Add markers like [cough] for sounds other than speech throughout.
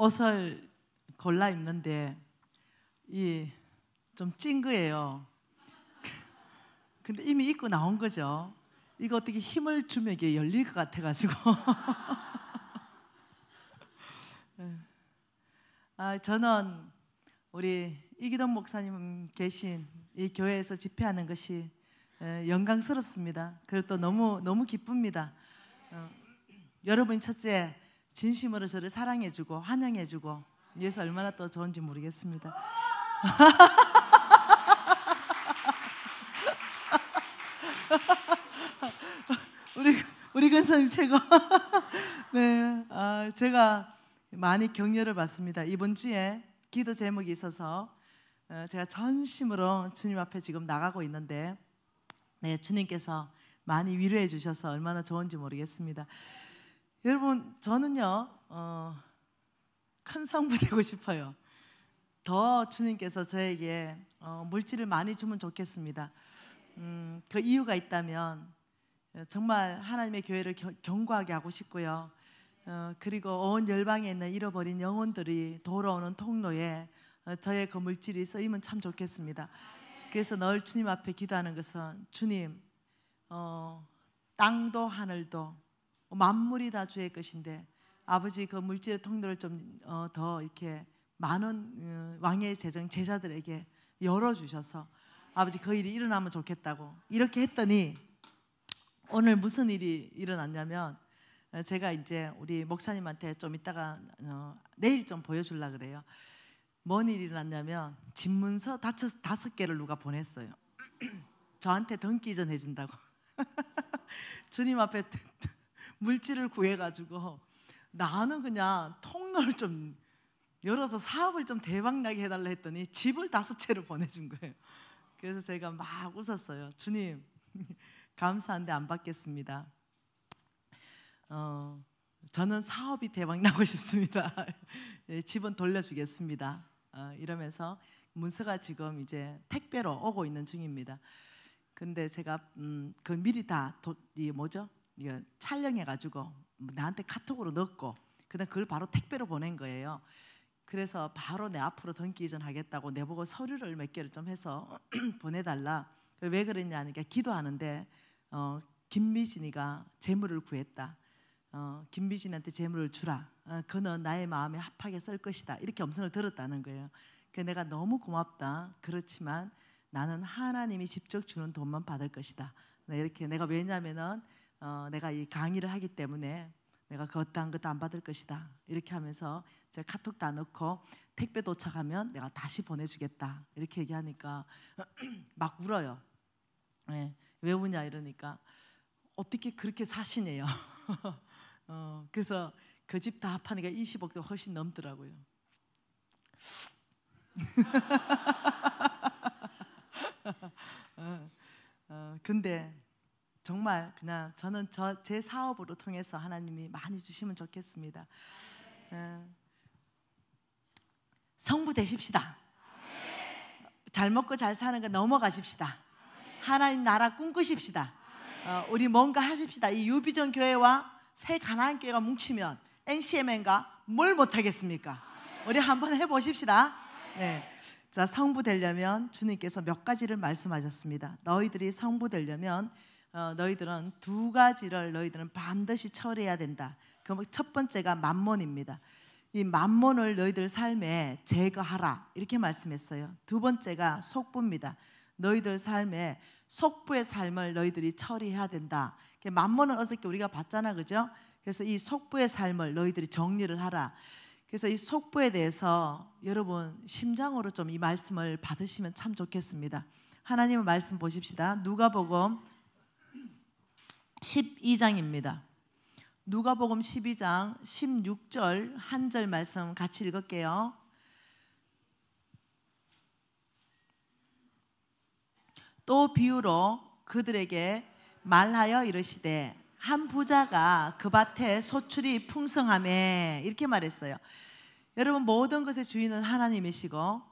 옷을 골라 입는데 이좀 찡그해요. 근데 이미 입고 나온 거죠. 이거 어떻게 힘을 주면 이게 열릴 것 같아가지고. [laughs] 아, 저는 우리 이기동 목사님 계신 이 교회에서 집회하는 것이 영광스럽습니다. 그리고 또 너무 너무 기쁩니다. 어, 여러분 첫째 진심으로 저를 사랑해주고 환영해주고 예수 얼마나 또 좋은지 모르겠습니다. [laughs] 우리 우리 근사님 최고. [laughs] 네, 아, 제가 많이 격려를 받습니다. 이번 주에 기도 제목이 있어서 어, 제가 전심으로 주님 앞에 지금 나가고 있는데, 네 주님께서 많이 위로해 주셔서 얼마나 좋은지 모르겠습니다. 여러분 저는요 어, 큰 성부 되고 싶어요. 더 주님께서 저에게 어, 물질을 많이 주면 좋겠습니다. 음, 그 이유가 있다면 어, 정말 하나님의 교회를 겨, 견고하게 하고 싶고요. 어, 그리고 온 열방에 있는 잃어버린 영혼들이 돌아오는 통로에 어, 저의 그 물질이 쓰이면 참 좋겠습니다. 그래서 늘 주님 앞에 기도하는 것은 주님, 어, 땅도 하늘도 만물이 다 주의 것인데 아버지 그 물질의 통로를 좀더 어, 이렇게 많은 어, 왕의 재정 제자들에게 열어 주셔서 아버지 그 일이 일어나면 좋겠다고 이렇게 했더니 오늘 무슨 일이 일어났냐면 어, 제가 이제 우리 목사님한테 좀 이따가 내일 좀보여주려고 그래요. 뭔 일이 일어났냐면 집문서 다섯 개를 누가 보냈어요. [clears throat] 저한테 던기 전 해준다고 [laughs] 주님 앞에 물질을 구해가지고 나는 그냥 통로를 좀 열어서 사업을 좀 대박나게 해달라 했더니 집을 다섯 채로 보내준 거예요. 그래서 제가 막 웃었어요. 주님 [laughs] 감사한데 안 받겠습니다. 어, 저는 사업이 대박나고 [laughs] 싶습니다. 예, 집은 돌려주겠습니다. 어, 이러면서 문서가 지금 이제 택배로 오고 있는 중입니다. 근데 제가 음, 그 미리 다 도, 이 뭐죠? 이거 촬영해가지고 나한테 카톡으로 넣고 그다음 그걸 바로 택배로 보낸 거예요. 그래서 바로 내 앞으로 던기 이전하겠다고 내보고 서류를 몇 개를 좀 해서 [clears throat] 보내달라. 왜그랬냐니니까 기도하는데 어, 김미진이가 재물을 구했다. 어, 김미진한테 재물을 주라. 어, 그는 나의 마음에 합하게 쓸 것이다. 이렇게 엄선을 들었다는 거예요. 그 내가 너무 고맙다. 그렇지만 나는 하나님이 직접 주는 돈만 받을 것이다. 네, 이렇게 내가 왜냐면은 어, 내가 이 강의를 하기 때문에 내가 그것도 한 것도 안 받을 것이다 이렇게 하면서 제 카톡도 안 넣고 택배 도착하면 내가 다시 보내주겠다 이렇게 얘기하니까 [clears throat] 막 울어요 네. 왜 우냐 이러니까 어떻게 그렇게 사시네요 [laughs] 어, 그래서 그 집 다합하니까 20억도 훨씬 넘더라고요 [laughs] 어, 어, 근데 정말 그냥 저는 저 제 사업으로 통해서 하나님이 많이 주시면 좋겠습니다. 예. 성부 되십시다. 잘 먹고 잘 사는 거 넘어가십시다. 하나님 나라 꿈꾸십시다. 어, 우리 뭔가 하십시다. 이 유비전 교회와 새 가나안 교회가 뭉치면 NCMN가 뭘 못하겠습니까? 우리 한번 해보십시다. 네. 자 성부 되려면 주님께서 몇 가지를 말씀하셨습니다. 너희들이 성부 되려면 어, 너희들은 두 가지를 너희들은 반드시 처리해야 된다. 그첫 뭐 번째가 만몬입니다. 이 만몬을 너희들 삶에 제거하라 이렇게 말씀했어요. 두 번째가 속부입니다. 너희들 삶에 속부의 삶을 너희들이 처리해야 된다. 만몬은 어저께 우리가 봤잖아, 그죠? 그래서 이 속부의 삶을 너희들이 정리를 하라. 그래서 이 속부에 대해서 여러분 심장으로 좀 이 말씀을 받으시면 참 좋겠습니다. 하나님의 말씀 보십시다. 누가복음 12장입니다. 누가복음 12장 16절 한절 말씀 같이 읽을게요. 또 비유로 그들에게 말하여 이르시되 한 부자가 그 밭에 소출이 풍성함에 이렇게 말했어요. 여러분 모든 것의 주인은 하나님이시고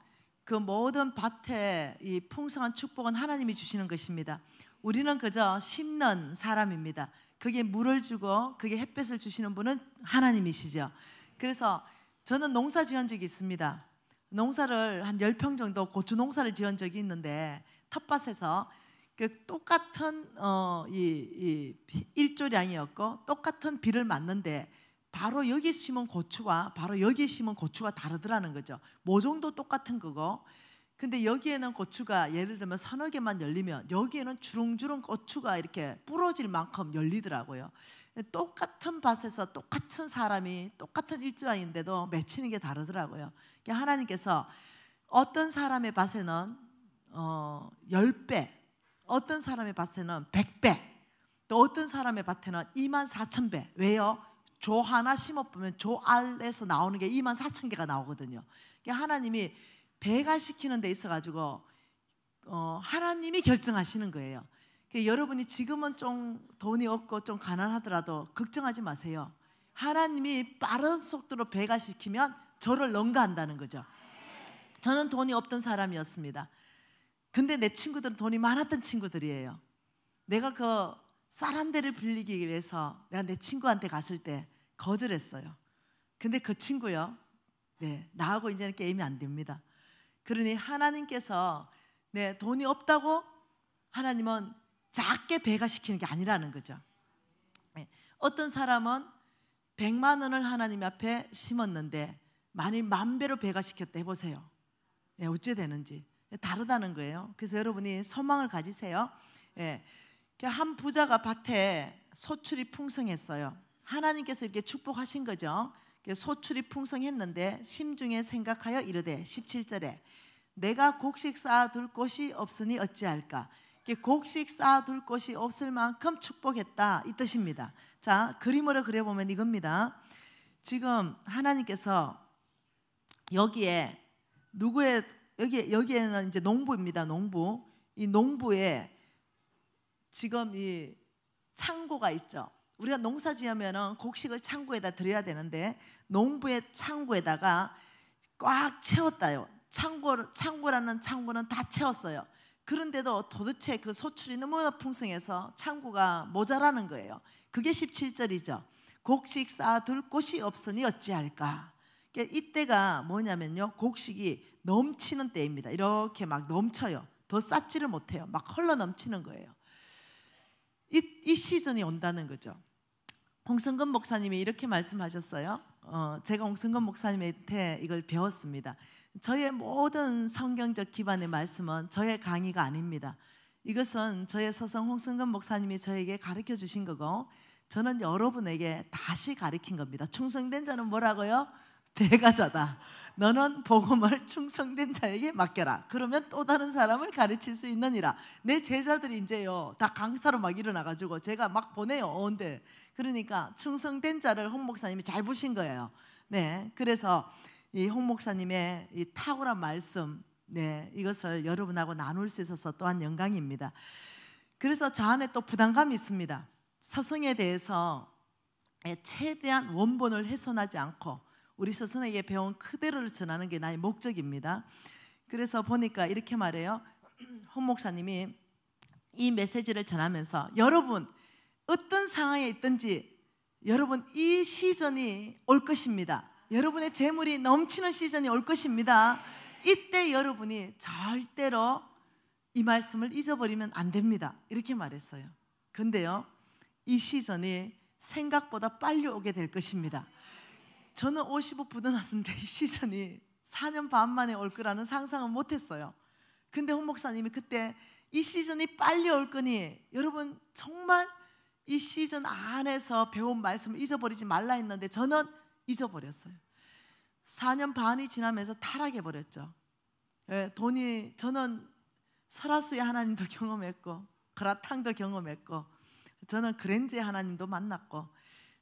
그 모든 밭에 이 풍성한 축복은 하나님이 주시는 것입니다. 우리는 그저 심는 사람입니다. 그게 물을 주고 그게 햇볕을 주시는 분은 하나님이시죠. 그래서 저는 농사 지은 적이 있습니다. 농사를 한 10평 정도 고추 농사를 지은 적이 있는데 텃밭에서 그 똑같은 어, 이, 이 일조량이었고 똑같은 비를 맞는데 바로 여기 심은 고추와 바로 여기 심은 고추가 다르더라는 거죠. 모종도 뭐 똑같은 거고. 근데 여기에는 고추가 예를 들면 서너 개만 열리면 여기에는 주렁주렁 고추가 이렇게 부러질 만큼 열리더라고요. 똑같은 밭에서 똑같은 사람이 똑같은 일조아인데도 맺히는 게 다르더라고요. 그러니까 하나님께서 어떤 사람의 밭에는 어, 10배, 어떤 사람의 밭에는 100배, 또 어떤 사람의 밭에는 2만 4천 배. 왜요? 조 하나 심어보면 조 알에서 나오는 게 2만 4천 개가 나오거든요. 하나님이 배가 시키는 데 있어가지고 어, 하나님이 결정하시는 거예요. 여러분이 지금은 좀 돈이 없고 좀 가난하더라도 걱정하지 마세요. 하나님이 빠른 속도로 배가 시키면 저를 능가한다는 거죠. 저는 돈이 없던 사람이었습니다. 근데 내 친구들은 돈이 많았던 친구들이에요. 내가 그 사람들을 빌리기 위해서 내가 내 친구한테 갔을 때 거절했어요. 근데 그 친구요, 네, 나하고 이제는 게임이 안 됩니다. 그러니 하나님께서 네, 돈이 없다고 하나님은 작게 배가 시키는 게 아니라는 거죠. 네, 어떤 사람은 100만 원을 하나님 앞에 심었는데 만일 만 배로 배가 시켰다 해보세요. 네, 어째 되는지 다르다는 거예요. 그래서 여러분이 소망을 가지세요. 네, 한 부자가 밭에 소출이 풍성했어요. 하나님께서 이렇게 축복하신 거죠. 소출이 풍성했는데 심중에 생각하여 이르되 17절에 내가 곡식 쌓아둘 곳이 없으니 어찌할까? 곡식 쌓아둘 곳이 없을 만큼 축복했다 이 뜻입니다. 자 그림으로 그려보면 이겁니다. 지금 하나님께서 여기에 누구의 여기 여기에는 이제 농부입니다. 농부 이 농부의 지금 이 창고가 있죠. 우리가 농사 지으면 곡식을 창고에다 들여야 되는데 농부의 창고에다가 꽉 채웠다요. 창고, 창고라는 창고는 다 채웠어요. 그런데도 도대체 그 소출이 너무나 풍성해서 창고가 모자라는 거예요. 그게 17절이죠. 곡식 쌓아둘 곳이 없으니 어찌할까. 이때가 뭐냐면요. 곡식이 넘치는 때입니다. 이렇게 막 넘쳐요. 더 쌓지를 못해요. 막 흘러 넘치는 거예요. 이, 이 시즌이 온다는 거죠. 홍승근 목사님이 이렇게 말씀하셨어요. 어, 제가 홍승근 목사님한테 이걸 배웠습니다. 저의 모든 성경적 기반의 말씀은 저의 강의가 아닙니다. 이것은 저의 서성 홍승근 목사님이 저에게 가르쳐 주신 거고 저는 여러분에게 다시 가르친 겁니다. 충성된 자는 뭐라고요? 대가자다. 너는 복음을 충성된 자에게 맡겨라. 그러면 또 다른 사람을 가르칠 수 있느니라. 내 제자들이 이제요 다 강사로 막 일어나 가지고 제가 막 보내요 언데 그러니까 충성된 자를 홍 목사님이 잘 보신 거예요. 네, 그래서 이 홍 목사님의 이 탁월한 말씀, 네 이것을 여러분하고 나눌 수 있어서 또한 영광입니다. 그래서 저 안에 또 부담감이 있습니다. 서성에 대해서 예, 최대한 원본을 훼손하지 않고 우리 스승에게 배운 그대로를 전하는 게 나의 목적입니다. 그래서 보니까 이렇게 말해요. [clears throat] 홍 목사님이 이 메시지를 전하면서 여러분 어떤 상황에 있든지 여러분 이 시즌이 올 것입니다. 여러분의 재물이 넘치는 시즌이 올 것입니다. 이때 여러분이 절대로 이 말씀을 잊어버리면 안 됩니다. 이렇게 말했어요. 근데요. 이 시즌이 생각보다 빨리 오게 될 것입니다. 저는 55분은 왔는데 이 시즌이 4년 반 만에 올 거라는 상상은 못했어요. 근데 홍 목사님이 그때 이 시즌이 빨리 올 거니 여러분 정말 이 시즌 안에서 배운 말씀을 잊어버리지 말라 했는데 저는 잊어버렸어요. 4년 반이 지나면서 타락해 버렸죠. 예, 돈이 저는 설화수의 하나님도 [laughs] 경험했고 그라탕도 경험했고 저는 그랜즈의 하나님도 만났고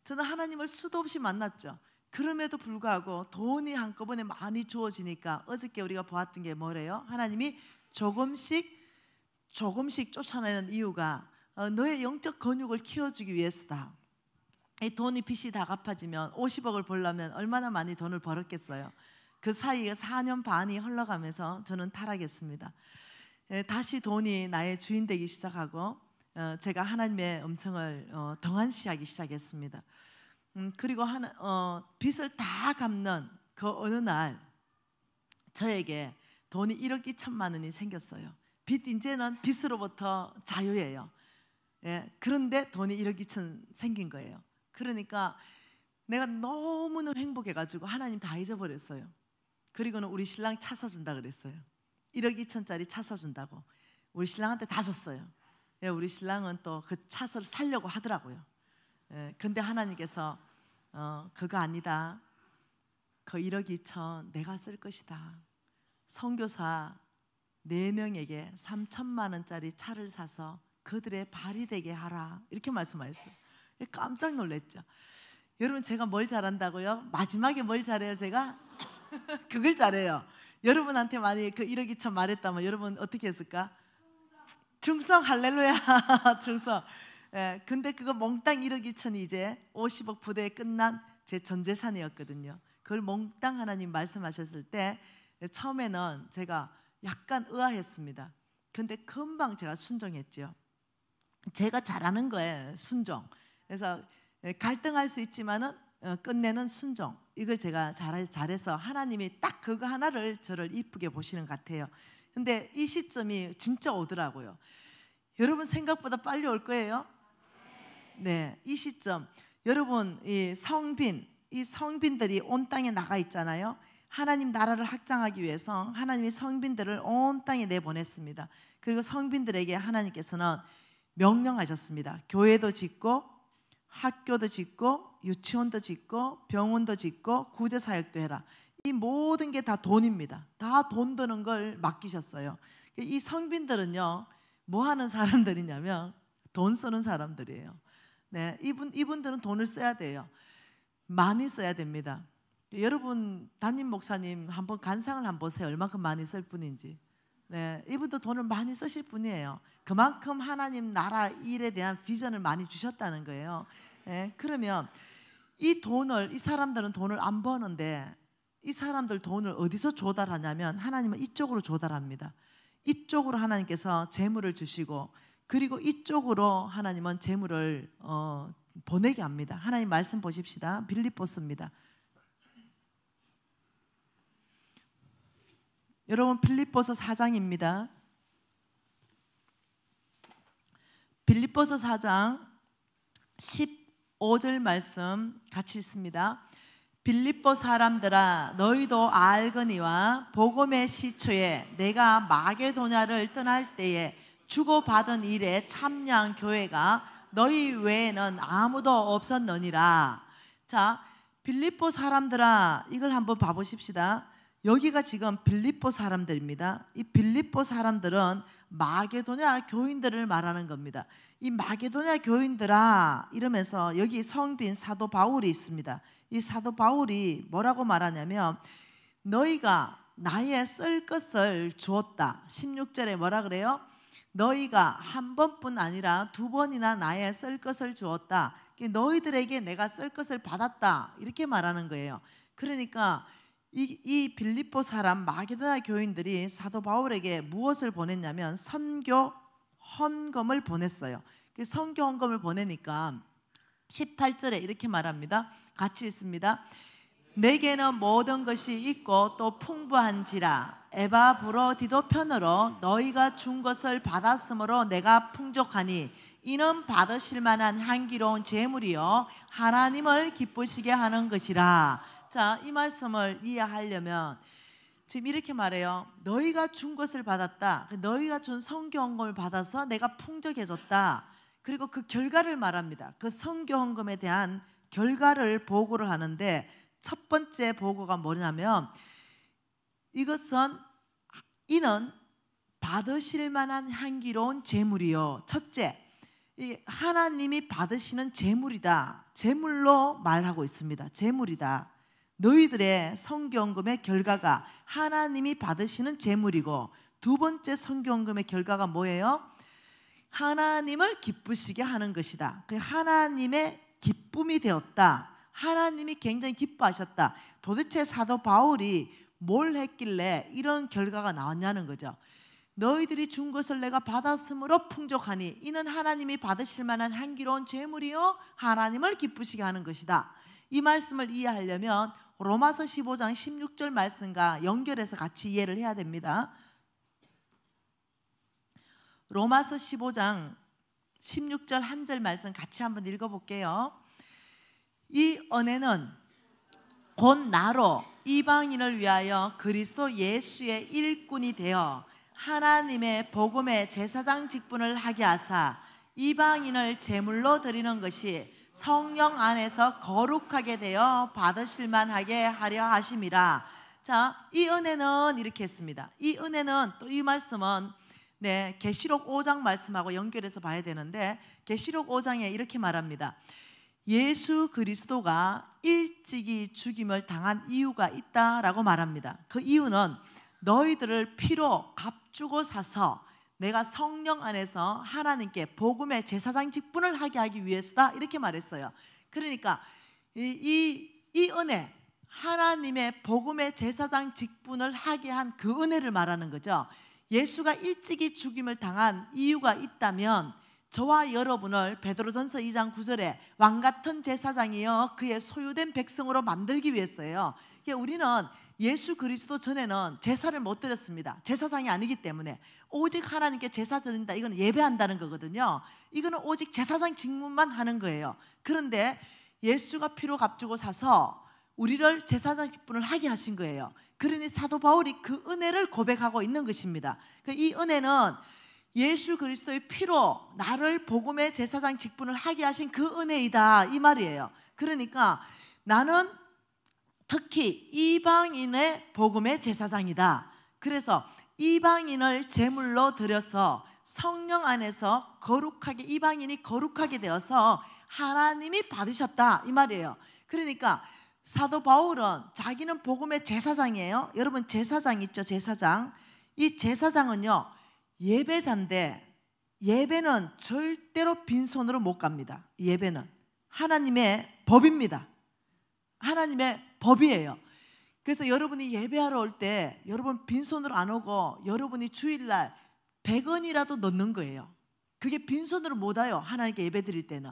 저는 하나님을 수도 없이 만났죠. 그럼에도 불구하고 돈이 한꺼번에 많이 주어지니까 어저께 우리가 보았던 게 뭐래요? 하나님이 조금씩 조금씩 쫓아내는 이유가 어, 너의 영적 근육을 키워주기 위해서다. 이 돈이 빚이 다 갚아지면 50억을 벌려면 얼마나 많이 돈을 벌었겠어요. 그 사이에 4년 반이 흘러가면서 저는 타락했습니다. 예, 다시 돈이 나의 주인 되기 시작하고 어, 제가 하나님의 음성을 동안시하기 어, 시작했습니다. 음, 그리고 하나, 어, 빚을 다 갚는 그 어느 날 저에게 돈이 1억 2천만 원이 생겼어요. 빚 이제는 빚으로부터 자유예요. 예, 그런데 돈이 1억 2천 생긴 거예요. 그러니까 내가 너무너무 행복해가지고 하나님 다 잊어버렸어요. 그리고는 우리 신랑 차 사준다 그랬어요. 1억 2천짜리 차 사준다고 우리 신랑한테 다 줬어요. 예, 우리 신랑은 또 그 차를 살려고 하더라고요. 예, 근데 하나님께서 어, 그거 아니다. 그 1억 2천 내가 쓸 것이다. 선교사 4명에게 3천만 원짜리 차를 사서 그들의 발이 되게 하라. 이렇게 말씀하셨어요. 예, 깜짝 놀랐죠. 여러분 제가 뭘 잘한다고요? 마지막에 뭘 잘해요 제가? [laughs] 그걸 잘해요. 여러분한테 만약에 그 1억 2천 말했다면 여러분 어떻게 했을까? 충성 할렐루야 충성 [laughs] 예, 근데 그거 몽땅 1억 2천이 이제 50억 부대에 끝난 제 전 재산이었거든요. 그걸 몽땅 하나님 말씀하셨을 때 처음에는 제가 약간 의아했습니다. 근데 금방 제가 순종했죠. 제가 잘하는 거에 순종. 그래서 예, 갈등할 수 있지만은 어, 끝내는 순종. 이걸 제가 잘해서 하나님이 딱 그거 하나를 저를 이쁘게 보시는 것 같아요. 근데 이 시점이 진짜 오더라고요. 여러분 생각보다 빨리 올 거예요. 네, 이 시점 여러분 이 성빈 이 성빈들이 온 땅에 나가 있잖아요. 하나님 나라를 확장하기 위해서 하나님이 성빈들을 온 땅에 내보냈습니다. 그리고 성빈들에게 하나님께서는 명령하셨습니다. 교회도 짓고 학교도 짓고 유치원도 짓고 병원도 짓고 구제 사역도 해라. 이 모든 게 다 돈입니다. 다 돈 드는 걸 맡기셨어요. 이 성빈들은요. 뭐 하는 사람들이냐면 돈 쓰는 사람들이에요. 네, 이분 이분들은 돈을 써야 돼요. 많이 써야 됩니다. 여러분 담임 목사님 한번 간상을 한번 보세요. 얼마큼 많이 쓸 분인지. 네, 이분도 돈을 많이 쓰실 분이에요. 그만큼 하나님 나라 일에 대한 비전을 많이 주셨다는 거예요. 네, 그러면 이 돈을 이 사람들은 돈을 안 버는데 이 사람들 돈을 어디서 조달하냐면 하나님은 이쪽으로 조달합니다. 이쪽으로 하나님께서 재물을 주시고 그리고 이쪽으로 하나님은 재물을 어, 보내게 합니다. 하나님 말씀 보십시다. 빌립보스입니다. 여러분 빌립보서 4장입니다. 빌립보서 4장 15절 말씀 같이 읽습니다. 빌립보 사람들아 너희도 알거니와 복음의 시초에 내가 마게도냐를 떠날 때에 주고받은 일에 참여한 교회가 너희 외에는 아무도 없었느니라. 자, 빌립보 사람들아 이걸 한번 봐보십시다. 여기가 지금 빌립보 사람들입니다. 이 빌립보 사람들은 마게도냐 교인들을 말하는 겁니다. 이 마게도냐 교인들아 이러면서 여기 성빈 사도 바울이 있습니다. 이 사도 바울이 뭐라고 말하냐면 너희가 나의 쓸 것을 주었다. 16절에 뭐라 그래요? 너희가 한 번뿐 아니라 두 번이나 나의 쓸 것을 주었다. 너희들에게 내가 쓸 것을 받았다. 이렇게 말하는 거예요. 그러니까 이, 이 빌립보 사람 마게도나 교인들이 사도 바울에게 무엇을 보냈냐면 선교 헌금을 보냈어요. 그 선교 헌금을 보내니까 18절에 이렇게 말합니다. 같이 있습니다. 내게는 모든 것이 있고 또 풍부한지라 에바 브로디도 편으로 너희가 준 것을 받았으므로 내가 풍족하니 이는 받으실 만한 향기로운 재물이요 하나님을 기쁘시게 하는 것이라. 자, 이 말씀을 이해하려면 지금 이렇게 말해요. 너희가 준 것을 받았다. 그 너희가 준 성경을 받아서 내가 풍족해졌다. 그리고 그 결과를 말합니다. 그 성경험금에 대한 결과를 보고를 하는데 첫 번째 보고가 뭐냐면 이것은 이는 받으실 만한 향기로운 제물이요. 첫째, 하나님이 받으시는 제물이다. 제물로 말하고 있습니다. 제물이다. 너희들의 성경금의 결과가 하나님이 받으시는 제물이고 두 번째 성경금의 결과가 뭐예요? 하나님을 기쁘시게 하는 것이다. 그 하나님의 기쁨이 되었다. 하나님이 굉장히 기뻐하셨다. 도대체 사도 바울이 뭘 했길래 이런 결과가 나왔냐는 거죠. 너희들이 준 것을 내가 받았으므로 풍족하니 이는 하나님이 받으실 만한 향기로운 재물이요 하나님을 기쁘시게 하는 것이다. 이 말씀을 이해하려면 로마서 15장 16절 말씀과 연결해서 같이 이해를 해야 됩니다. 로마서 15장 16절 한절 말씀 같이 한번 읽어 볼게요. 이 은혜는 곧 나로 이방인을 위하여 그리스도 예수의 일꾼이 되어 하나님의 복음의 제사장 직분을 하게 하사 이방인을 제물로 드리는 것이 성령 안에서 거룩하게 되어 받으실만 하게 하려 하심이라. 자, 이 은혜는 이렇게 했습니다. 이 은혜는 또 이 말씀은 네, 계시록 5장 말씀하고 연결해서 봐야 되는데 계시록 5장에 이렇게 말합니다. 예수 그리스도가 일찍이 죽임을 당한 이유가 있다라고 말합니다. 그 이유는 너희들을 피로 값주고 사서 내가 성령 안에서 하나님께 복음의 제사장 직분을 하게 하기 위해서다 이렇게 말했어요. 그러니까 이, 이, 이 은혜 하나님의 복음의 제사장 직분을 하게 한 그 은혜를 말하는 거죠. 예수가 일찍이 죽임을 당한 이유가 있다면 저와 여러분을 베드로전서 2장 9절에 왕 같은 제사장이여 그의 소유된 백성으로 만들기 위해서예요. 우리는 예수 그리스도 전에는 제사를 못 드렸습니다. 제사장이 아니기 때문에 오직 하나님께 제사 드린다. 이건 예배한다는 거거든요. 이거는 오직 제사장 직무만 하는 거예요. 그런데 예수가 피로 값주고 사서 우리를 제사장 직분을 하게 하신 거예요. 그러니 사도 바울이 그 은혜를 고백하고 있는 것입니다. 그 이 은혜는 예수 그리스도의 피로 나를 복음의 제사장 직분을 하게 하신 그 은혜이다 이 말이에요. 그러니까 나는 특히 이방인의 복음의 제사장이다. 그래서 이방인을 제물로 드려서 성령 안에서 거룩하게 이방인이 거룩하게 되어서 하나님이 받으셨다 이 말이에요. 그러니까 사도 바울은 자기는 복음의 제사장이에요. 여러분 제사장 있죠? 제사장. 이 제사장은요. 예배자인데 예배는 절대로 빈손으로 못 갑니다. 예배는 하나님의 법입니다. 하나님의 법이에요. 그래서 여러분이 예배하러 올 때 여러분 빈손으로 안 오고 여러분이 주일날 100원이라도 넣는 거예요. 그게 빈손으로 못 와요. 하나님께 예배 드릴 때는.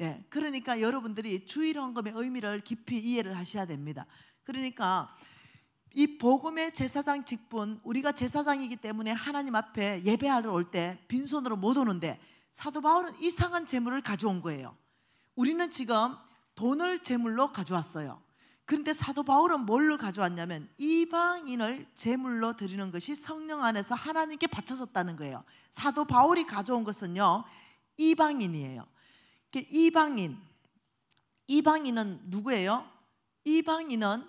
예. 그러니까 여러분들이 주일 헌금의 의미를 깊이 이해를 하셔야 됩니다. 그러니까 이 복음의 제사장 직분, 우리가 제사장이기 때문에 하나님 앞에 예배하러 올 때 빈손으로 못 오는데 사도 바울은 이상한 재물을 가져온 거예요. 우리는 지금 돈을 재물로 가져왔어요. 그런데 사도 바울은 뭘로 가져왔냐면 이방인을 제물로 드리는 것이 성령 안에서 하나님께 바쳐졌다는 거예요. 사도 바울이 가져온 것은요 이방인이에요. 이방인 이방인은 누구예요? 이방인은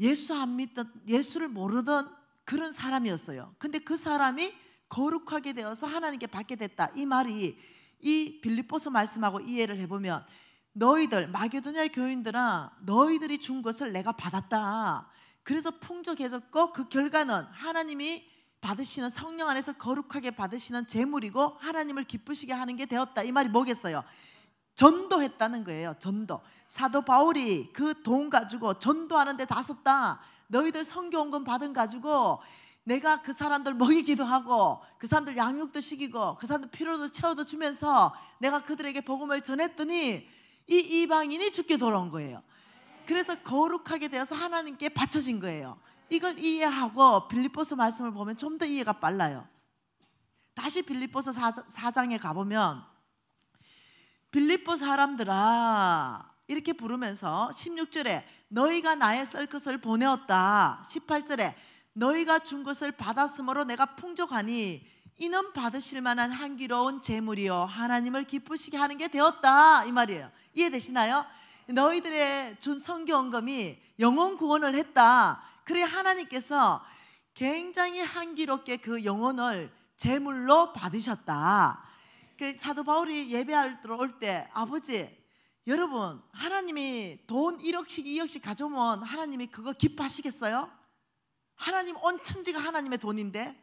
예수 안 믿던 예수를 모르던 그런 사람이었어요. 근데 그 사람이 거룩하게 되어서 하나님께 받게 됐다. 이 말이 이 빌립보서 말씀하고 이해를 해보면 너희들 마게도냐 교인들아 너희들이 준 것을 내가 받았다. 그래서 풍족해졌고 그 결과는 하나님이 받으시는 성령 안에서 거룩하게 받으시는 재물이고 하나님을 기쁘시게 하는 게 되었다. 이 말이 뭐겠어요? 전도했다는 거예요. 전도. 사도 바울이 그 돈 가지고 전도하는데 다 썼다. 너희들 성경금 받은 가지고 내가 그 사람들 먹이기도 하고 그 사람들 양육도 시키고 그 사람들 피로도 채워도 주면서 내가 그들에게 복음을 전했더니 이 이방인이 죽게 돌아온 거예요. 그래서 거룩하게 되어서 하나님께 바쳐진 거예요. 이걸 이해하고 빌리보스 말씀을 보면 좀 더 이해가 빨라요. 다시 빌리보스 4장에 가보면 빌립보 사람들아 이렇게 부르면서 16절에 너희가 나의 썰 것을 보내었다 18절에 너희가 준 것을 받았으므로 내가 풍족하니 이는 받으실 만한 향기로운 재물이요 하나님을 기쁘시게 하는 게 되었다 이 말이에요 이해되시나요? 너희들의 준 성경금이 영혼 구원을 했다 그래 하나님께서 굉장히 향기롭게 그 영혼을 제물로 받으셨다. 그 사도 바울이 예배할 들올때 아버지 여러분 하나님이 돈 1억씩 2억씩 가져오면 하나님이 그거 기뻐하시겠어요? 하나님 온 천지가 하나님의 돈인데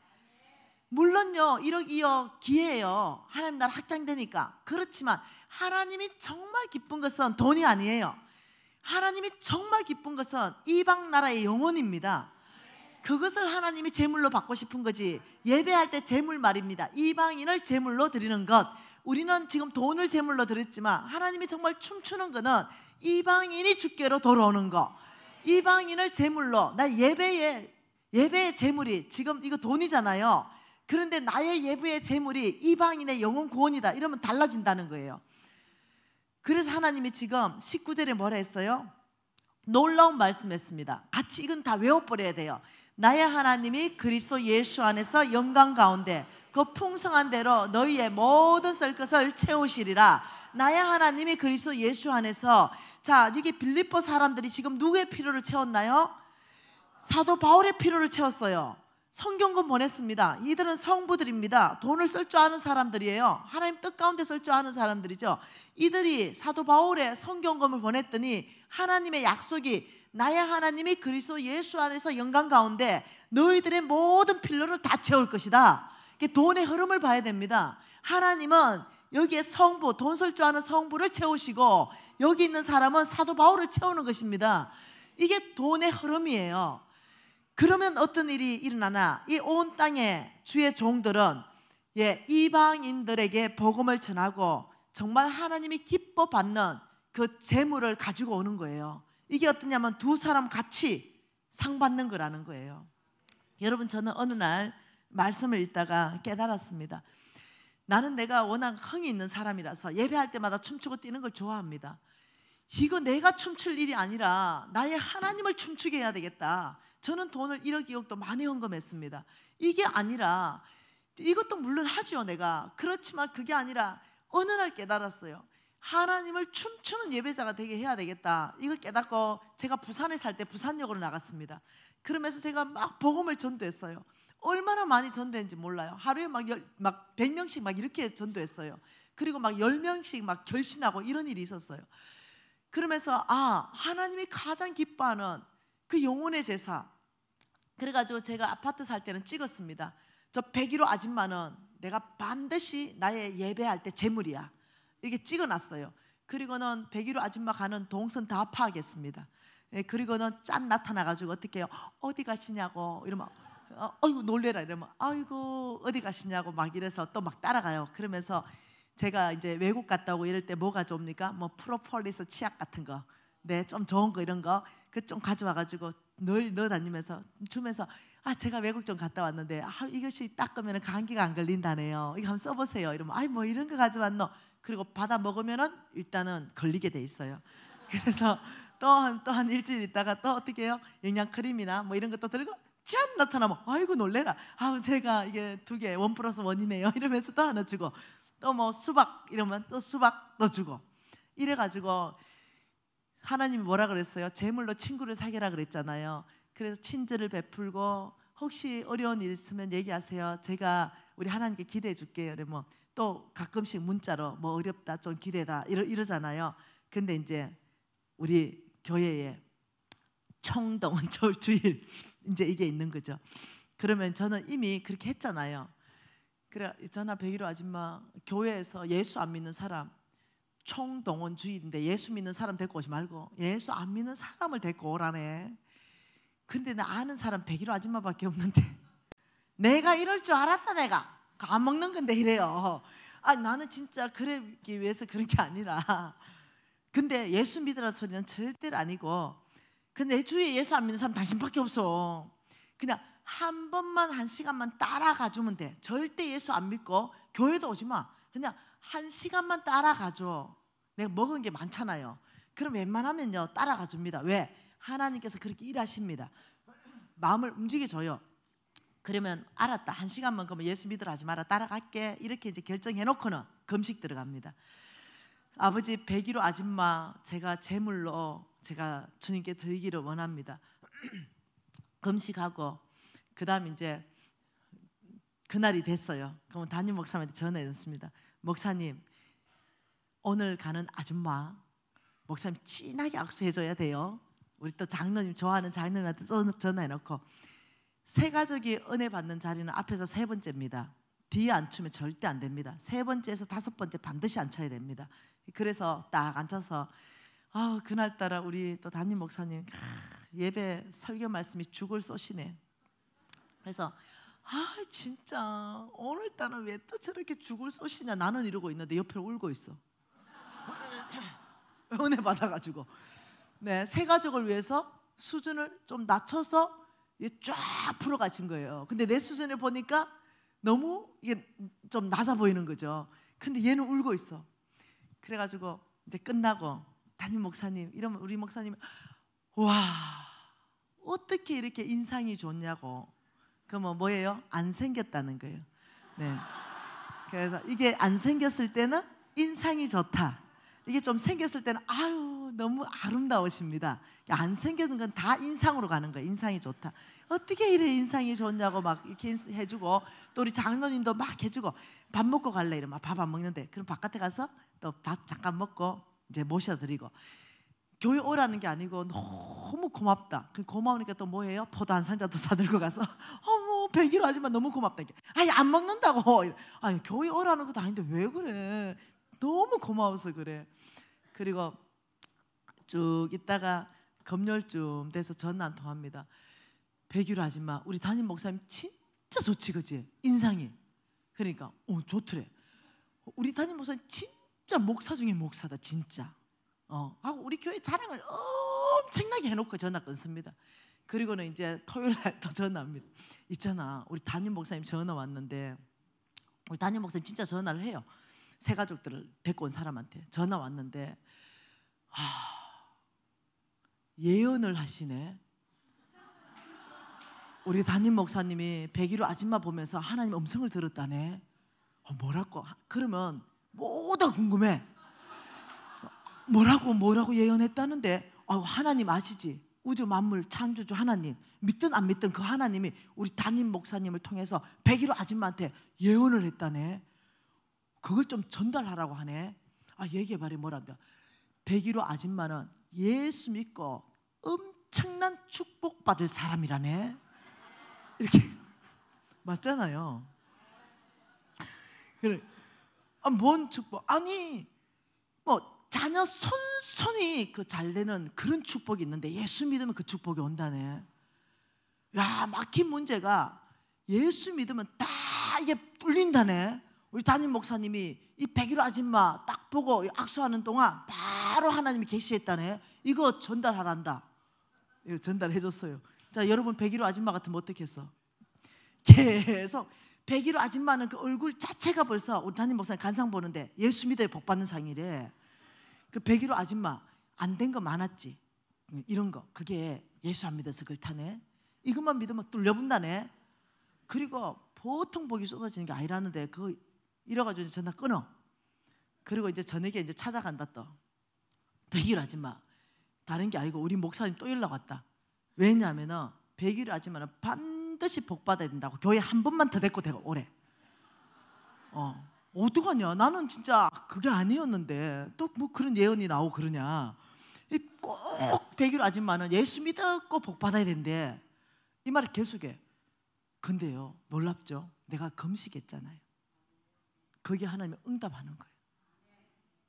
물론요 1억 2억 기회예요 하나님 나라 확장되니까 그렇지만 하나님이 정말 기쁜 것은 돈이 아니에요 하나님이 정말 기쁜 것은 이방 나라의 영혼입니다 그것을 하나님이 제물로 받고 싶은 거지. 예배할 때 제물 말입니다. 이방인을 제물로 드리는 것. 우리는 지금 돈을 제물로 드렸지만 하나님이 정말 춤추는 거는 이방인이 주께로 돌아오는 거. 이방인을 제물로 나 예배에 예배의 제물이 지금 이거 돈이잖아요. 그런데 나의 예배의 제물이 이방인의 영혼 구원이다. 이러면 달라진다는 거예요. 그래서 하나님이 지금 19절에 뭐라 했어요? 놀라운 말씀했습니다. 같이 이건 다 외워버려야 돼요. 나의 하나님이 그리스도 예수 안에서 영광 가운데 그 풍성한 대로 너희의 모든 쓸 것을 채우시리라. 나의 하나님이 그리스도 예수 안에서 자 여기 빌립보 사람들이 지금 누구의 필요를 채웠나요? 사도 바울의 필요를 채웠어요. 성경금 보냈습니다. 이들은 성부들입니다. 돈을 쓸 줄 아는 사람들이에요. 하나님 뜻 가운데 쓸 줄 아는 사람들이죠. 이들이 사도 바울의 성경금을 보냈더니 하나님의 약속이 나의 하나님이 그리스도 예수 안에서 영광 가운데 너희들의 모든 필요를 다 채울 것이다. 돈의 흐름을 봐야 됩니다. 하나님은 여기에 성부, 돈 설주하는 성부를 채우시고 여기 있는 사람은 사도 바울을 채우는 것입니다. 이게 돈의 흐름이에요. 그러면 어떤 일이 일어나나 이 온 땅에 주의 종들은 예, 이방인들에게 복음을 전하고 정말 하나님이 기뻐 받는 그 재물을 가지고 오는 거예요. 이게 어떠냐면 두 사람 같이 상 받는 거라는 거예요. 여러분 저는 어느 날 말씀을 읽다가 깨달았습니다. 나는 내가 워낙 흥이 있는 사람이라서 예배할 때마다 춤추고 뛰는 걸 좋아합니다. 이거 내가 춤출 일이 아니라 나의 하나님을 춤추게 해야 되겠다. 저는 돈을 1억 2억도 많이 헌금했습니다. 이게 아니라 이것도 물론 하죠 내가. 그렇지만 그게 아니라 어느 날 깨달았어요. 하나님을 춤추는 예배자가 되게 해야 되겠다. 이걸 깨닫고 제가 부산에 살 때 부산역으로 나갔습니다. 그러면서 제가 막 복음을 전도했어요. 얼마나 많이 전도했는지 몰라요. 하루에 막, 열, 막 100명씩 막 이렇게 전도했어요. 그리고 막 10명씩 막 결신하고 이런 일이 있었어요. 그러면서 아, 하나님이 가장 기뻐하는 그 영혼의 제사. 그래가지고 제가 아파트 살 때는 찍었습니다. 저1 0일호 아줌마는 내가 반드시 나의 예배할 때 제물이야. 이렇게 찍어놨어요. 그리고는 백일호 아줌마 가는 동선 다 파악했습니다. 예, 그리고는 짠 나타나가지고 어떻게 해요? 어디 가시냐고 이러면 어, 어이구 놀래라 이러면 아이고 어디 가시냐고 막 이래서 또 막 따라가요. 그러면서 제가 이제 외국 갔다 오고 이럴 때 뭐가 좋습니까? 뭐 프로폴리스 치약 같은 거, 네 좀 좋은 거 이런 거 그 좀 가져와가지고 늘 넣어 다니면서 주면서 아 제가 외국 좀 갔다 왔는데 아 이것이 닦으면 감기가 안 걸린다네요. 이거 한번 써보세요. 이러면 아이 뭐 이런 거 가져왔노? 그리고 받아 먹으면 일단은 걸리게 돼 있어요. [laughs] 그래서 또 한 또 한 일주일 있다가 또 어떻게 해요? 영양 크림이나 뭐 이런 것도 들고 짠 나타나면 아이고 놀래라. 아 제가 이게 두 개 원 플러스 원이네요. [laughs] 이러면서 또 하나 주고 또 뭐 수박 이러면 또 수박 또 주고 이래 가지고 하나님이 뭐라 그랬어요? 제물로 친구를 사귀라 그랬잖아요. 그래서 친절을 베풀고 혹시 어려운 일 있으면 얘기하세요. 제가 우리 하나님께 기대해 줄게요. 그러면 또 가끔씩 문자로 뭐 어렵다 좀 기대다 이러, 이러잖아요. 근데 이제 우리 교회에 총동원 절주일 [laughs] 이제 이게 있는 거죠. 그러면 저는 이미 그렇게 했잖아요. 그래 전화 백일호 아줌마 교회에서 예수 안 믿는 사람 총동원 주일인데 예수 믿는 사람 데리고 오지 말고 예수 안 믿는 사람을 데리고 오라네. 근데 나 아는 사람 백일호 아줌마밖에 없는데 [laughs] 내가 이럴 줄 알았다 내가. 안 먹는 건데 이래요. 아 나는 진짜 그러기 위해서 그런 게 아니라 근데 예수 믿으라 소리는 절대로 아니고 근데 주위에 예수 안 믿는 사람 당신밖에 없어. 그냥 한 번만 한 시간만 따라가 주면 돼. 절대 예수 안 믿고 교회도 오지 마. 그냥 한 시간만 따라가 줘. 내가 먹은 게 많잖아요. 그럼 웬만하면요 따라가 줍니다. 왜? 하나님께서 그렇게 일하십니다. 마음을 움직여줘요. 그러면 알았다 한 시간만 그러면 예수 믿으라 하지 마라 따라갈게 이렇게 이제 결정해놓고는 금식 들어갑니다. 아버지 백일호 아줌마 제가 제물로 제가 주님께 드리기를 원합니다. [clears throat] 금식하고 그다음 이제 그날이 됐어요. 그럼 담임 목사님한테 전화해줬습니다 목사님 오늘 가는 아줌마 목사님 친하게 악수해줘야 돼요. 우리 또 장로님 좋아하는 장로님한테 전화해놓고 세 가족이 은혜 받는 자리는 앞에서 세 번째입니다. 뒤에 앉으면 절대 안 됩니다. 세 번째에서 다섯 번째 반드시 앉혀야 됩니다. 그래서 딱 앉아서 아 그날따라 우리 또 담임 목사님 아, 예배 설교 말씀이 죽을 쏘시네. 그래서 아 진짜 오늘따라 왜 또 저렇게 죽을 쏘시냐 나는 이러고 있는데 옆에 울고 있어. [laughs] 은혜 받아가지고 네세 가족을 위해서 수준을 좀 낮춰서 쫙 풀어가신 거예요. 근데 내 수준에 보니까 너무 이게 좀 낮아 보이는 거죠. 근데 얘는 울고 있어. 그래가지고 이제 끝나고 담임 목사님 이러면 우리 목사님 와 어떻게 이렇게 인상이 좋냐고 그러 뭐 뭐예요? 안 생겼다는 거예요. 네. 그래서 이게 안 생겼을 때는 인상이 좋다. 이게 좀 생겼을 때는 아유 너무 아름다우십니다. 안 생기는 건 다 인상으로 가는 거예요. 인상이 좋다. 어떻게 이래 인상이 좋냐고 막 이렇게 해주고 또 우리 장로님도 막 해주고 밥 먹고 갈래 이러면 밥 안 먹는데 그럼 바깥에 가서 또밥 잠깐 먹고 이제 모셔드리고 교회 오라는 게 아니고 너무 고맙다. 그 고마우니까 또 뭐해요? 포도 한 상자 또 [laughs] 사들고 가서 어머 배기로 하지만 너무 고맙다. 아니 안 먹는다고. 아니 교회 오라는 것도 아닌데 왜 그래? 너무 고마워서 그래. 그리고 쭉 있다가 검열쯤 돼서 전화 안 통합니다. 백유라 아줌마 우리 담임 목사님 진짜 좋지 그지 인상이 그러니까 어 좋더래 우리 담임 목사님 진짜 목사 중에 목사다 진짜 어 하고 우리 교회 자랑을 엄청나게 해놓고 전화 끊습니다 그리고는 이제 토요일 날또 전화합니다 있잖아 우리 담임 목사님 전화 왔는데 우리 담임 목사님 진짜 전화를 해요 새 가족들을 데리고 온 사람한테 전화 왔는데 하... 예언을 하시네. 우리 담임 목사님이 백일호 아줌마 보면서 하나님 음성을 들었다네. 어, 뭐라고? 그러면 뭐다 궁금해. 뭐라고 뭐라고 예언했다는데 어, 하나님 아시지? 우주 만물 창조주 하나님 믿든 안 믿든 그 하나님이 우리 담임 목사님을 통해서 백일호 아줌마한테 예언을 했다네. 그걸 좀 전달하라고 하네. 아 얘기해봐라 뭐란다. 백일호 아줌마는 예수 믿고 엄청난 축복 받을 사람이라네. 이렇게 맞잖아요. [laughs] 아, 뭔 축복? 아니, 뭐 자녀 선선히 그잘 되는 그런 축복이 있는데 예수 믿으면 그 축복이 온다네. 야, 막힌 문제가 예수 믿으면 다 이게 뚫린다네. 우리 담임 목사님이 이 백일 아줌마 딱 보고 악수하는 동안 바로 하나님이 계시했다네. 이거 전달하란다. 전달해 줬어요. 자, 여러분 백일 아줌마 같으면 어떻겠어? 게 계속 백일 아줌마는 그 얼굴 자체가 벌써 우리 담임 목사님 간상 보는데 예수 믿어야 복 받는 상이래. 그 백일 아줌마 안 된 거 많았지. 이런 거 그게 예수 안 믿어서 그렇다네. 이것만 믿으면 뚫려본다네 그리고 보통 복이 쏟아지는 게 아니라는데 그 이래가지고 전화 끊어. 그리고 이제 저녁에 이제 찾아간다 또. 백일 아줌마. 다른 게 아니고 우리 목사님 또 연락 왔다. 왜냐하면 백일 아줌마는 반드시 복 받아야 된다고 교회 한 번만 더 데리고 대고 오래. 어. 어떡하냐? 나는 진짜 그게 아니었는데 또 뭐 그런 예언이 나오고 그러냐? 꼭 백일 아줌마는 예수 믿었고 복 받아야 된대. 이 말을 계속해. 근데요 놀랍죠? 내가 금식했잖아요. 거기에 하나님이 응답하는 거예요.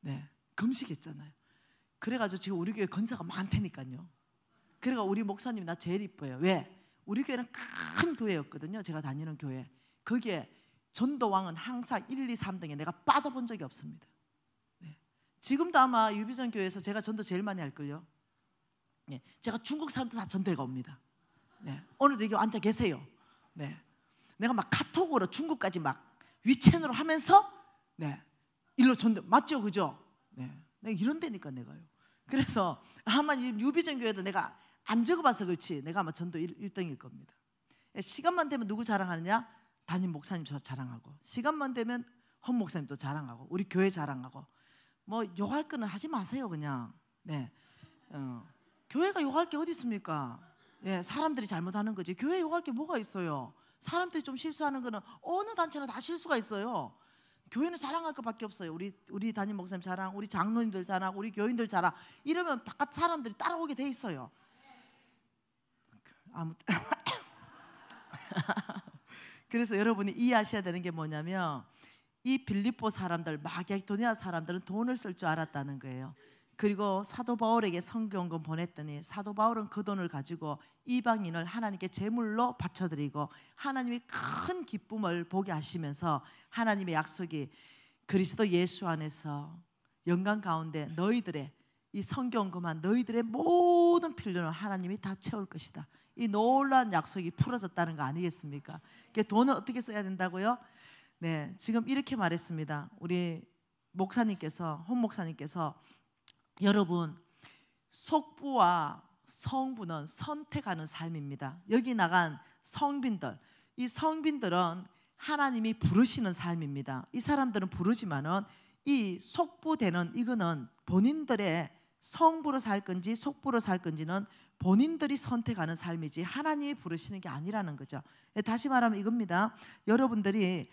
네. 금식했잖아요. 그래가지고 지금 우리 교회 건사가 많다니까요. 그래가 우리 목사님 나 제일 이뻐요. 왜? 우리 교회는 큰 교회였거든요. 제가 다니는 교회. 거기에 전도왕은 항상 1, 2, 3등에 내가 빠져본 적이 없습니다. 네. 지금도 아마 유비전 교회에서 제가 전도 제일 많이 할걸요. 네. 제가 중국 사람들 다 전도회가 옵니다. 네. 오늘도 여기 앉아 계세요. 네. 내가 막 카톡으로 중국까지 막 위챈으로 하면서 네 일로 전도 맞죠 그죠? 네 내가 이런 데니까 내가요. 그래서 아마 유비전 교회도 내가 안 적어봐서 그렇지 내가 아마 전도 1, 등일 겁니다. 예, 시간만 되면 누구 자랑하느냐? 담임 목사님 저 자랑하고 시간만 되면 헌 목사님도 자랑하고 우리 교회 자랑하고 뭐 욕할 거는 하지 마세요 그냥 네 어. 교회가 욕할 게 어디 있습니까? 예, 사람들이 잘못하는 거지 교회 욕할 게 뭐가 있어요? 사람들이 좀 실수하는 거는 어느 단체나 다 실수가 있어요. 교회는 자랑할 것밖에 없어요. 우리 우리 담임 목사님 자랑, 우리 장로님들 자랑, 우리 교인들 자랑. 이러면 바깥 사람들이 따라오게 돼 있어요. 아무 [laughs] 그래서 여러분이 이해하셔야 되는 게 뭐냐면 이 빌립보 사람들 마게도니아 사람들은 돈을 쓸 줄 알았다는 거예요. 그리고 사도 바울에게 성경금 보냈더니 사도 바울은 그 돈을 가지고 이방인을 하나님께 제물로 바쳐드리고 하나님이큰 기쁨을 보게 하시면서 하나님의 약속이 그리스도 예수 안에서 영광 가운데 너희들의 이 성경금한 너희들의 모든 필요는 하나님이 다 채울 것이다. 이 놀라운 약속이 풀어졌다는 거 아니겠습니까? 돈은 어떻게 써야 된다고요? 네, 지금 이렇게 말했습니다. 우리 목사님께서 홍 목사님께서 여러분 속부와 성부는 선택하는 삶입니다. 여기 나간 성빈들 이 성빈들은 하나님이 부르시는 삶입니다. 이 사람들은 부르지만은 이 속부되는 이거는 본인들의 성부로 살 건지 속부로 살 건지는 본인들이 선택하는 삶이지 하나님이 부르시는 게 아니라는 거죠. 예, 다시 말하면 이겁니다. 여러분들이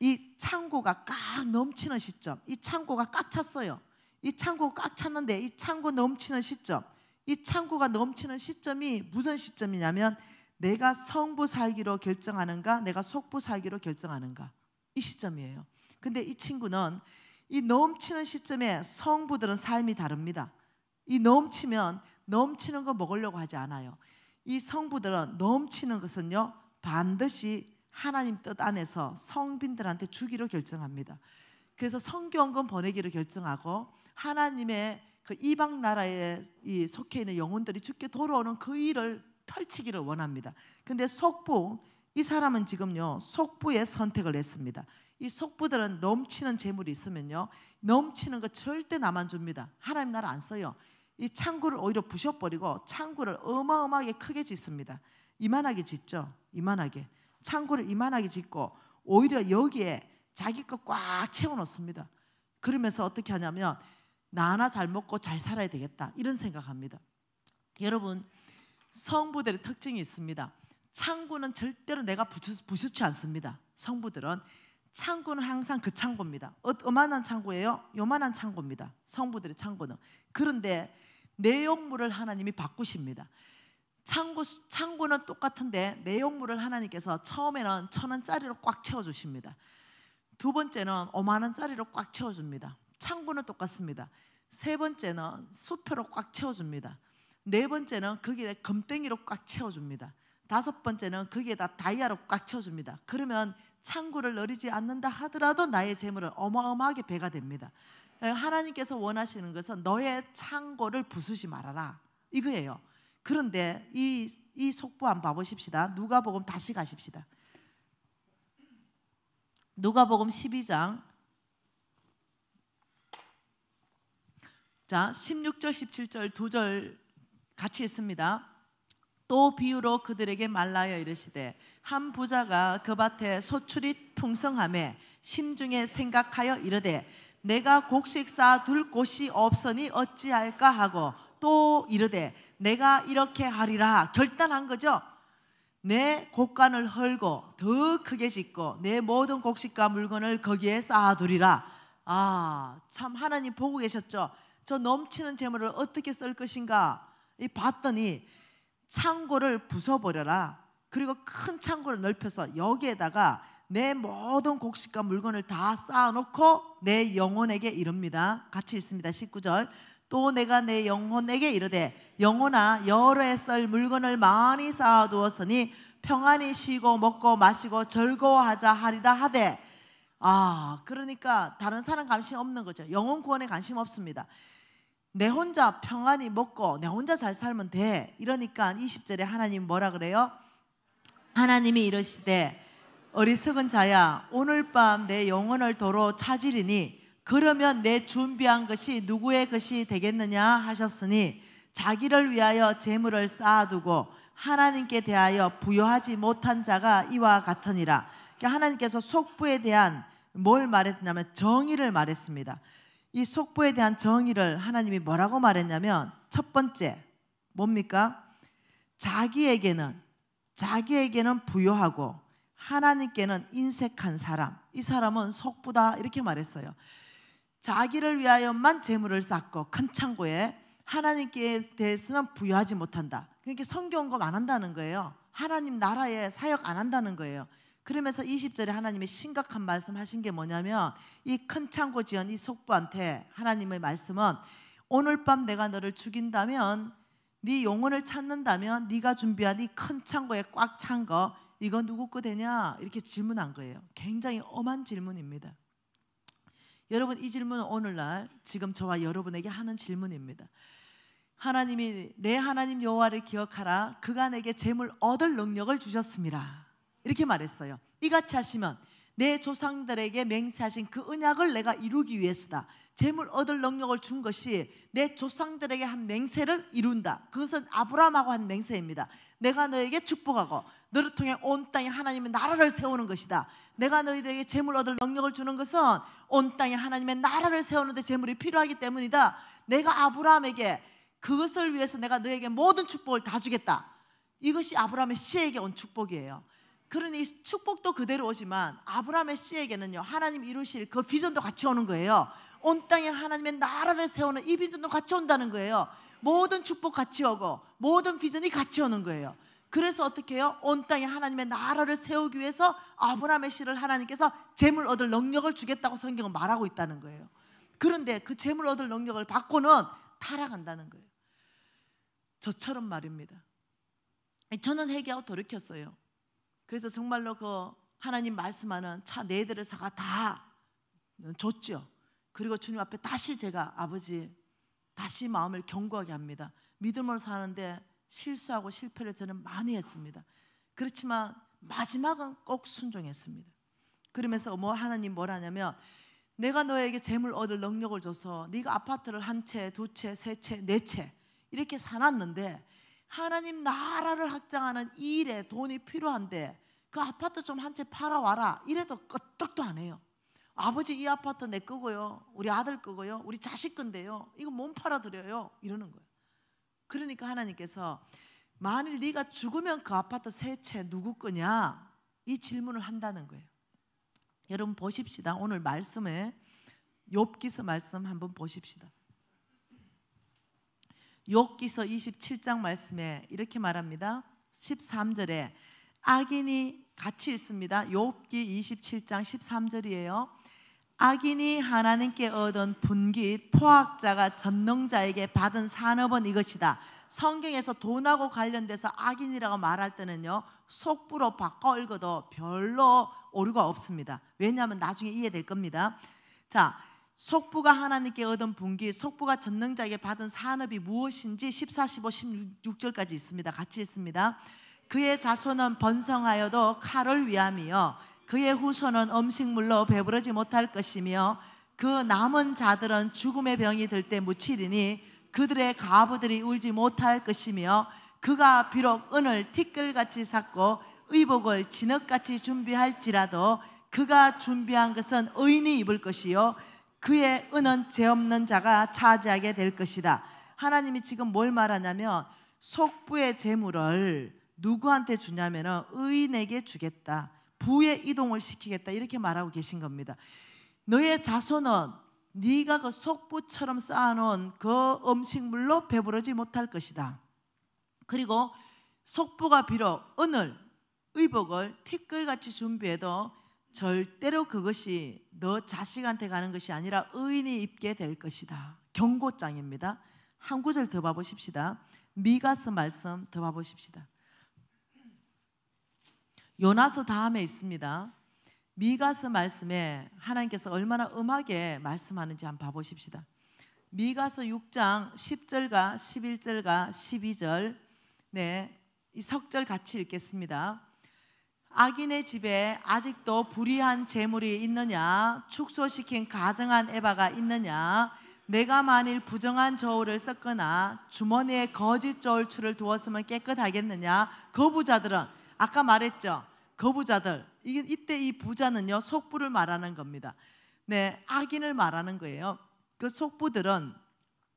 이 창고가 꽉 넘치는 시점, 이 창고가 꽉 찼어요. 이 창고가 꽉 찼는데 이 창고 넘치는 시점, 이 창고가 넘치는 시점이 무슨 시점이냐면 내가 성부 살기로 결정하는가, 내가 속부 살기로 결정하는가 이 시점이에요. 근데 이 친구는 이 넘치는 시점에 성부들은 삶이 다릅니다. 이 넘치면 넘치는 거 먹으려고 하지 않아요. 이 성부들은 넘치는 것은요 반드시 하나님 뜻 안에서 성빈들한테 주기로 결정합니다. 그래서 성경금 보내기로 결정하고 하나님의 그 이방 나라에 속해 있는 영혼들이 죽게 돌아오는 그 일을 펼치기를 원합니다. 근데 속부 이 사람은 지금요 속부의 선택을 했습니다. 이 속부들은 넘치는 재물이 있으면요 넘치는 거 절대 나만 줍니다. 하나님 나라 안 써요. 이 창구를 오히려 부셔버리고 창구를 어마어마하게 크게 짓습니다. 이만하게 짓죠. 이만하게 창구를 이만하게 짓고 오히려 여기에 자기 거 꽉 채워놓습니다. 그러면서 어떻게 하냐면 나 하나 잘 먹고 잘 살아야 되겠다 이런 생각합니다. 여러분 성부들의 특징이 있습니다. 창구는 절대로 내가 부수, 치 않습니다. 성부들은 창구는 항상 그 창고입니다. 어, 어마한 창고예요? 요만한 창고입니다. 성부들의 창고는. 그런데 내용물을 하나님이 바꾸십니다. 창고, 창고는 똑같은데 내용물을 하나님께서 처음에는 천 원짜리로 꽉 채워주십니다. 두 번째는 오만 원짜리로 꽉 채워줍니다. 창고는 똑같습니다. 세 번째는 수표로 꽉 채워줍니다. 네 번째는 거기에 검땡이로 꽉 채워줍니다. 다섯 번째는 거기에다 다이아로 꽉 채워줍니다. 그러면 창고를 너리지 않는다 하더라도 나의 재물은 어마어마하게 배가 됩니다. 하나님께서 원하시는 것은 너의 창고를 부수지 말아라 이거예요. 그런데 이, 이 속보 한번 봐보십시다. 누가 보금 다시 가십시다. 누가 보금 12장 자, 16절, 17절 두절 같이 있습니다. 또 비유로 그들에게 말라여 이르시되 한 부자가 그 밭에 소출이 풍성함에 심중에 생각하여 이르되 내가 곡식 쌓둘 곳이 없으니 어찌할까 하고 또 이르되 내가 이렇게 하리라 결단한 거죠. 내 곡간을 헐고 더 크게 짓고 내 모든 곡식과 물건을 거기에 쌓아두리라. 아, 참 하나님 보고 계셨죠. 저 넘치는 재물을 어떻게 쓸 것인가 봤더니 창고를 부숴버려라. 그리고 큰 창고를 넓혀서 여기에다가 내 모든 곡식과 물건을 다 쌓아놓고 내 영혼에게 이릅니다. 같이 있습니다. 19절. 또 내가 내 영혼에게 이르되 영혼아 여러 썰 물건을 많이 쌓아두었으니 평안히 쉬고 먹고 마시고 즐거워하자 하리라 하되 아 그러니까 다른 사람 관심 없는 거죠 영혼 구원에 관심 없습니다 내 혼자 평안히 먹고 내 혼자 잘 살면 돼. 이러니까 20절에 하나님 뭐라 그래요? 하나님이 이러시되 어리석은 자야 오늘 밤 내 영혼을 도로 찾으리니 그러면 내 준비한 것이 누구의 것이 되겠느냐 하셨으니 자기를 위하여 재물을 쌓아두고 하나님께 대하여 부여하지 못한 자가 이와 같으니라. 그러니까 하나님께서 속부에 대한 뭘 말했냐면 정의를 말했습니다. 이 속보에 대한 정의를 하나님이 뭐라고 말했냐면 첫 번째 뭡니까? 자기에게는 자기에게는 부여하고 하나님께는 인색한 사람. 이 사람은 속부다 이렇게 말했어요. 자기를 위하여만 재물을 쌓고 큰 창고에 하나님께 대해서는 부여하지 못한다. 그러니까 성경검 안 한다는 거예요. 하나님 나라에 사역 안 한다는 거예요. 그러면서 20절에 하나님이 심각한 말씀 하신 게 뭐냐면 이 큰 창고 지은 이 속부한테 하나님의 말씀은 오늘 밤 내가 너를 죽인다면 네 영혼을 찾는다면 네가 준비한 이 큰 창고에 꽉 찬 거이건 누구 거 되냐 이렇게 질문한 거예요. 굉장히 엄한 질문입니다. 여러분 이 질문은 오늘날 지금 저와 여러분에게 하는 질문입니다. 하나님이 내 하나님 여호와를 기억하라 그가 내게 재물 얻을 능력을 주셨습니다. 이렇게 말했어요. 이같이 하시면 내 조상들에게 맹세하신 그 언약을 내가 이루기 위해서다. 재물 얻을 능력을 준 것이 내 조상들에게 한 맹세를 이룬다. 그것은 아브라함하고 한 맹세입니다. 내가 너에게 축복하고 너를 통해 온 땅에 하나님의 나라를 세우는 것이다. 내가 너희들에게 재물 얻을 능력을 주는 것은 온 땅에 하나님의 나라를 세우는데 재물이 필요하기 때문이다. 내가 아브라함에게 그것을 위해서 내가 너에게 모든 축복을 다 주겠다. 이것이 아브라함의 씨에게 온 축복이에요. 그러니 축복도 그대로 오지만 아브라함의 씨에게는요 하나님 이루실 그 비전도 같이 오는 거예요 온 땅에 하나님의 나라를 세우는 이 비전도 같이 온다는 거예요 모든 축복 같이 오고 모든 비전이 같이 오는 거예요 그래서 어떻게 해요? 온 땅에 하나님의 나라를 세우기 위해서 아브라함의 씨를 하나님께서 재물 얻을 능력을 주겠다고 성경은 말하고 있다는 거예요 그런데 그 재물 얻을 능력을 받고는 타락한다는 거예요 저처럼 말입니다 저는 회개하고 돌이켰어요 그래서 정말로 그 하나님 말씀하는 차 네 대를 사가 다 줬죠. 그리고 주님 앞에 다시 제가 아버지 다시 마음을 경고하게 합니다. 믿음으로 사는데 실수하고 실패를 저는 많이 했습니다. 그렇지만 마지막은 꼭 순종했습니다. 그러면서 뭐 하나님 뭘 하냐면 내가 너에게 재물 얻을 능력을 줘서 네가 아파트를 한 채, 두 채, 세 채, 네 채 이렇게 사놨는데 하나님 나라를 확장하는 일에 돈이 필요한데 그 아파트 좀 한 채 팔아와라. 이래도 끄떡도 안 해요. 아버지 이 아파트 내 거고요. 우리 아들 거고요. 우리 자식 건데요. 이거 몸 팔아드려요. 이러는 거예요. 그러니까 하나님께서 만일 네가 죽으면 그 아파트 세 채 누구 거냐? 이 질문을 한다는 거예요. 여러분 보십시다. 오늘 말씀에 욥기서 말씀 한번 보십시다. 욥기서 27장 말씀에 이렇게 말합니다. 13절에 악인이 같이 있습니다. 욥기 27장 13절이에요. 악인이 하나님께 얻은 분기, 포악자가 전능자에게 받은 산업은 이것이다. 성경에서 돈하고 관련돼서 악인이라고 말할 때는요, 속부로 바꿔 읽어도 별로 오류가 없습니다. 왜냐하면 나중에 이해될 겁니다. 자, 속부가 하나님께 얻은 분기, 속부가 전능자에게 받은 산업이 무엇인지 14, 15, 16절까지 있습니다. 같이 있습니다. 그의 자손은 번성하여도 칼을 위함이요 그의 후손은 음식물로 배부르지 못할 것이며 그 남은 자들은 죽음의 병이 들 때 묻히리니 그들의 가부들이 울지 못할 것이며 그가 비록 은을 티끌같이 샀고 의복을 진흙같이 준비할지라도 그가 준비한 것은 의인이 입을 것이요 그의 은은 죄 없는 자가 차지하게 될 것이다. 하나님이 지금 뭘 말하냐면 속부의 재물을 누구한테 주냐면 의인에게 주겠다. 부의 이동을 시키겠다. 이렇게 말하고 계신 겁니다. 너의 자손은 네가 그 속부처럼 쌓아놓은 그 음식물로 배부르지 못할 것이다. 그리고 속부가 비록 은을, 의복을 티끌같이 준비해도 절대로 그것이 너 자식한테 가는 것이 아니라 의인이 입게 될 것이다. 경고장입니다. 한 구절 더 봐보십시다. 미가스 말씀 더 봐보십시다. 요나서 다음에 있습니다. 미가서 말씀에 하나님께서 얼마나 음하게 말씀하는지 한번 봐보십시다. 미가서 6장 10절과 11절과 12절 네, 이 석절 같이 읽겠습니다. 악인의 집에 아직도 불의한 재물이 있느냐 축소시킨 가정한 에바가 있느냐 내가 만일 부정한 저울을 썼거나 주머니에 거짓 저울추를 두었으면 깨끗하겠느냐 거부자들은 아까 말했죠 거부자들 그 이때 이 부자는요 속부를 말하는 겁니다. 네 악인을 말하는 거예요. 그 속부들은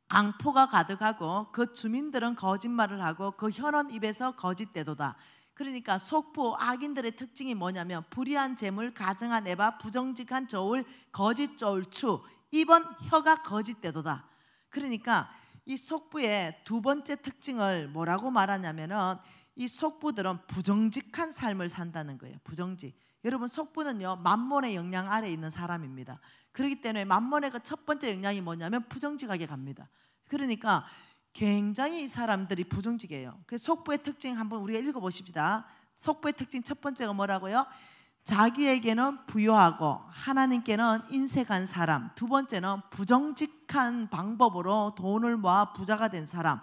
강포가 가득하고 그 주민들은 거짓말을 하고 그 혈언 입에서 거짓대도다. 그러니까 속부 악인들의 특징이 뭐냐면 불의한 재물, 가증한 애바, 부정직한 저울, 거짓 저울추. 이번 혀가 거짓대도다. 그러니까 이 속부의 두 번째 특징을 뭐라고 말하냐면은 이 속부들은 부정직한 삶을 산다는 거예요. 부정직. 여러분 속부는요 만몬의 영향 아래 있는 사람입니다. 그렇기 때문에 만몬의 그첫 번째 영향이 뭐냐면 부정직하게 갑니다. 그러니까 굉장히 이 사람들이 부정직해요. 그 속부의 특징 한번 우리가 읽어보십시다. 속부의 특징 첫 번째가 뭐라고요? 자기에게는 부여하고 하나님께는 인색한 사람. 두 번째는 부정직한 방법으로 돈을 모아 부자가 된 사람.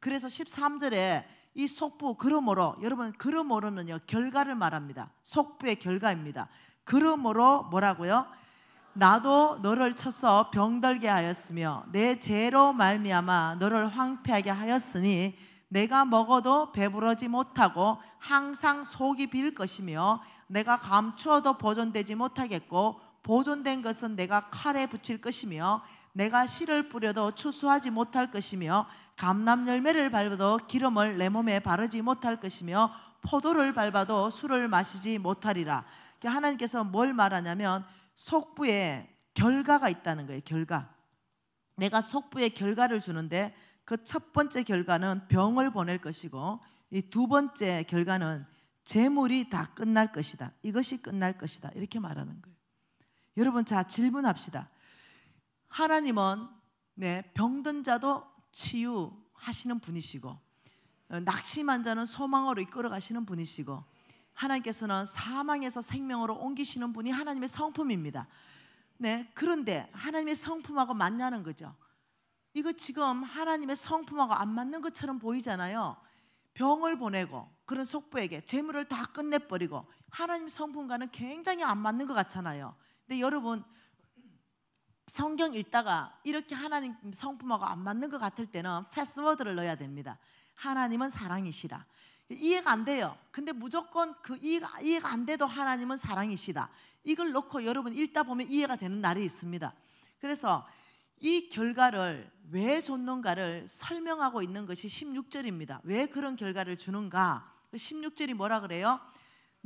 그래서 13절에 이 속부 그러므로 여러분 그러므로는요 결과를 말합니다. 속부의 결과입니다. 그러므로 뭐라고요? 나도 너를 쳐서 병들게 하였으며 내 죄로 말미암아 너를 황폐하게 하였으니 내가 먹어도 배부르지 못하고 항상 속이 빌 것이며 내가 감추어도 보존되지 못하겠고 보존된 것은 내가 칼에 붙일 것이며 내가 씨를 뿌려도 추수하지 못할 것이며 감남 열매를 밟아도 기름을 내 몸에 바르지 못할 것이며 포도를 밟아도 술을 마시지 못하리라. 그러니까 하나님께서 뭘 말하냐면 속부에 결과가 있다는 거예요. 결과. 내가 속부에 결과를 주는데 그 첫 번째 결과는 병을 보낼 것이고 이 두 번째 결과는 재물이 다 끝날 것이다. 이것이 끝날 것이다. 이렇게 말하는 거예요. 여러분 자 질문합시다. 하나님은 네, 병든 자도 치유하시는 분이시고 어, 낙심한 자는 소망으로 이끌어 가시는 분이시고 하나님께서는 사망에서 생명으로 옮기시는 분이 하나님의 성품입니다. 네, 그런데 하나님의 성품하고 맞냐는 거죠. 이거 지금 하나님의 성품하고 안 맞는 것처럼 보이잖아요. 병을 보내고 그런 속부에게 재물을 다 끝내버리고 하나님 성품과는 굉장히 안 맞는 것 같잖아요. 근데 여러분 성경 읽다가 이렇게 하나님 성품하고 안 맞는 것 같을 때는 패스워드를 넣어야 됩니다. 하나님은 사랑이시라. 이해가 안 돼요. 근데 무조건 그 이해가, 이해가 안 돼도 하나님은 사랑이시다. 이걸 넣고 여러분 읽다 보면 이해가 되는 날이 있습니다. 그래서 이 결과를 왜 줬는가를 설명하고 있는 것이 16절입니다. 왜 그런 결과를 주는가? 16절이 뭐라 그래요?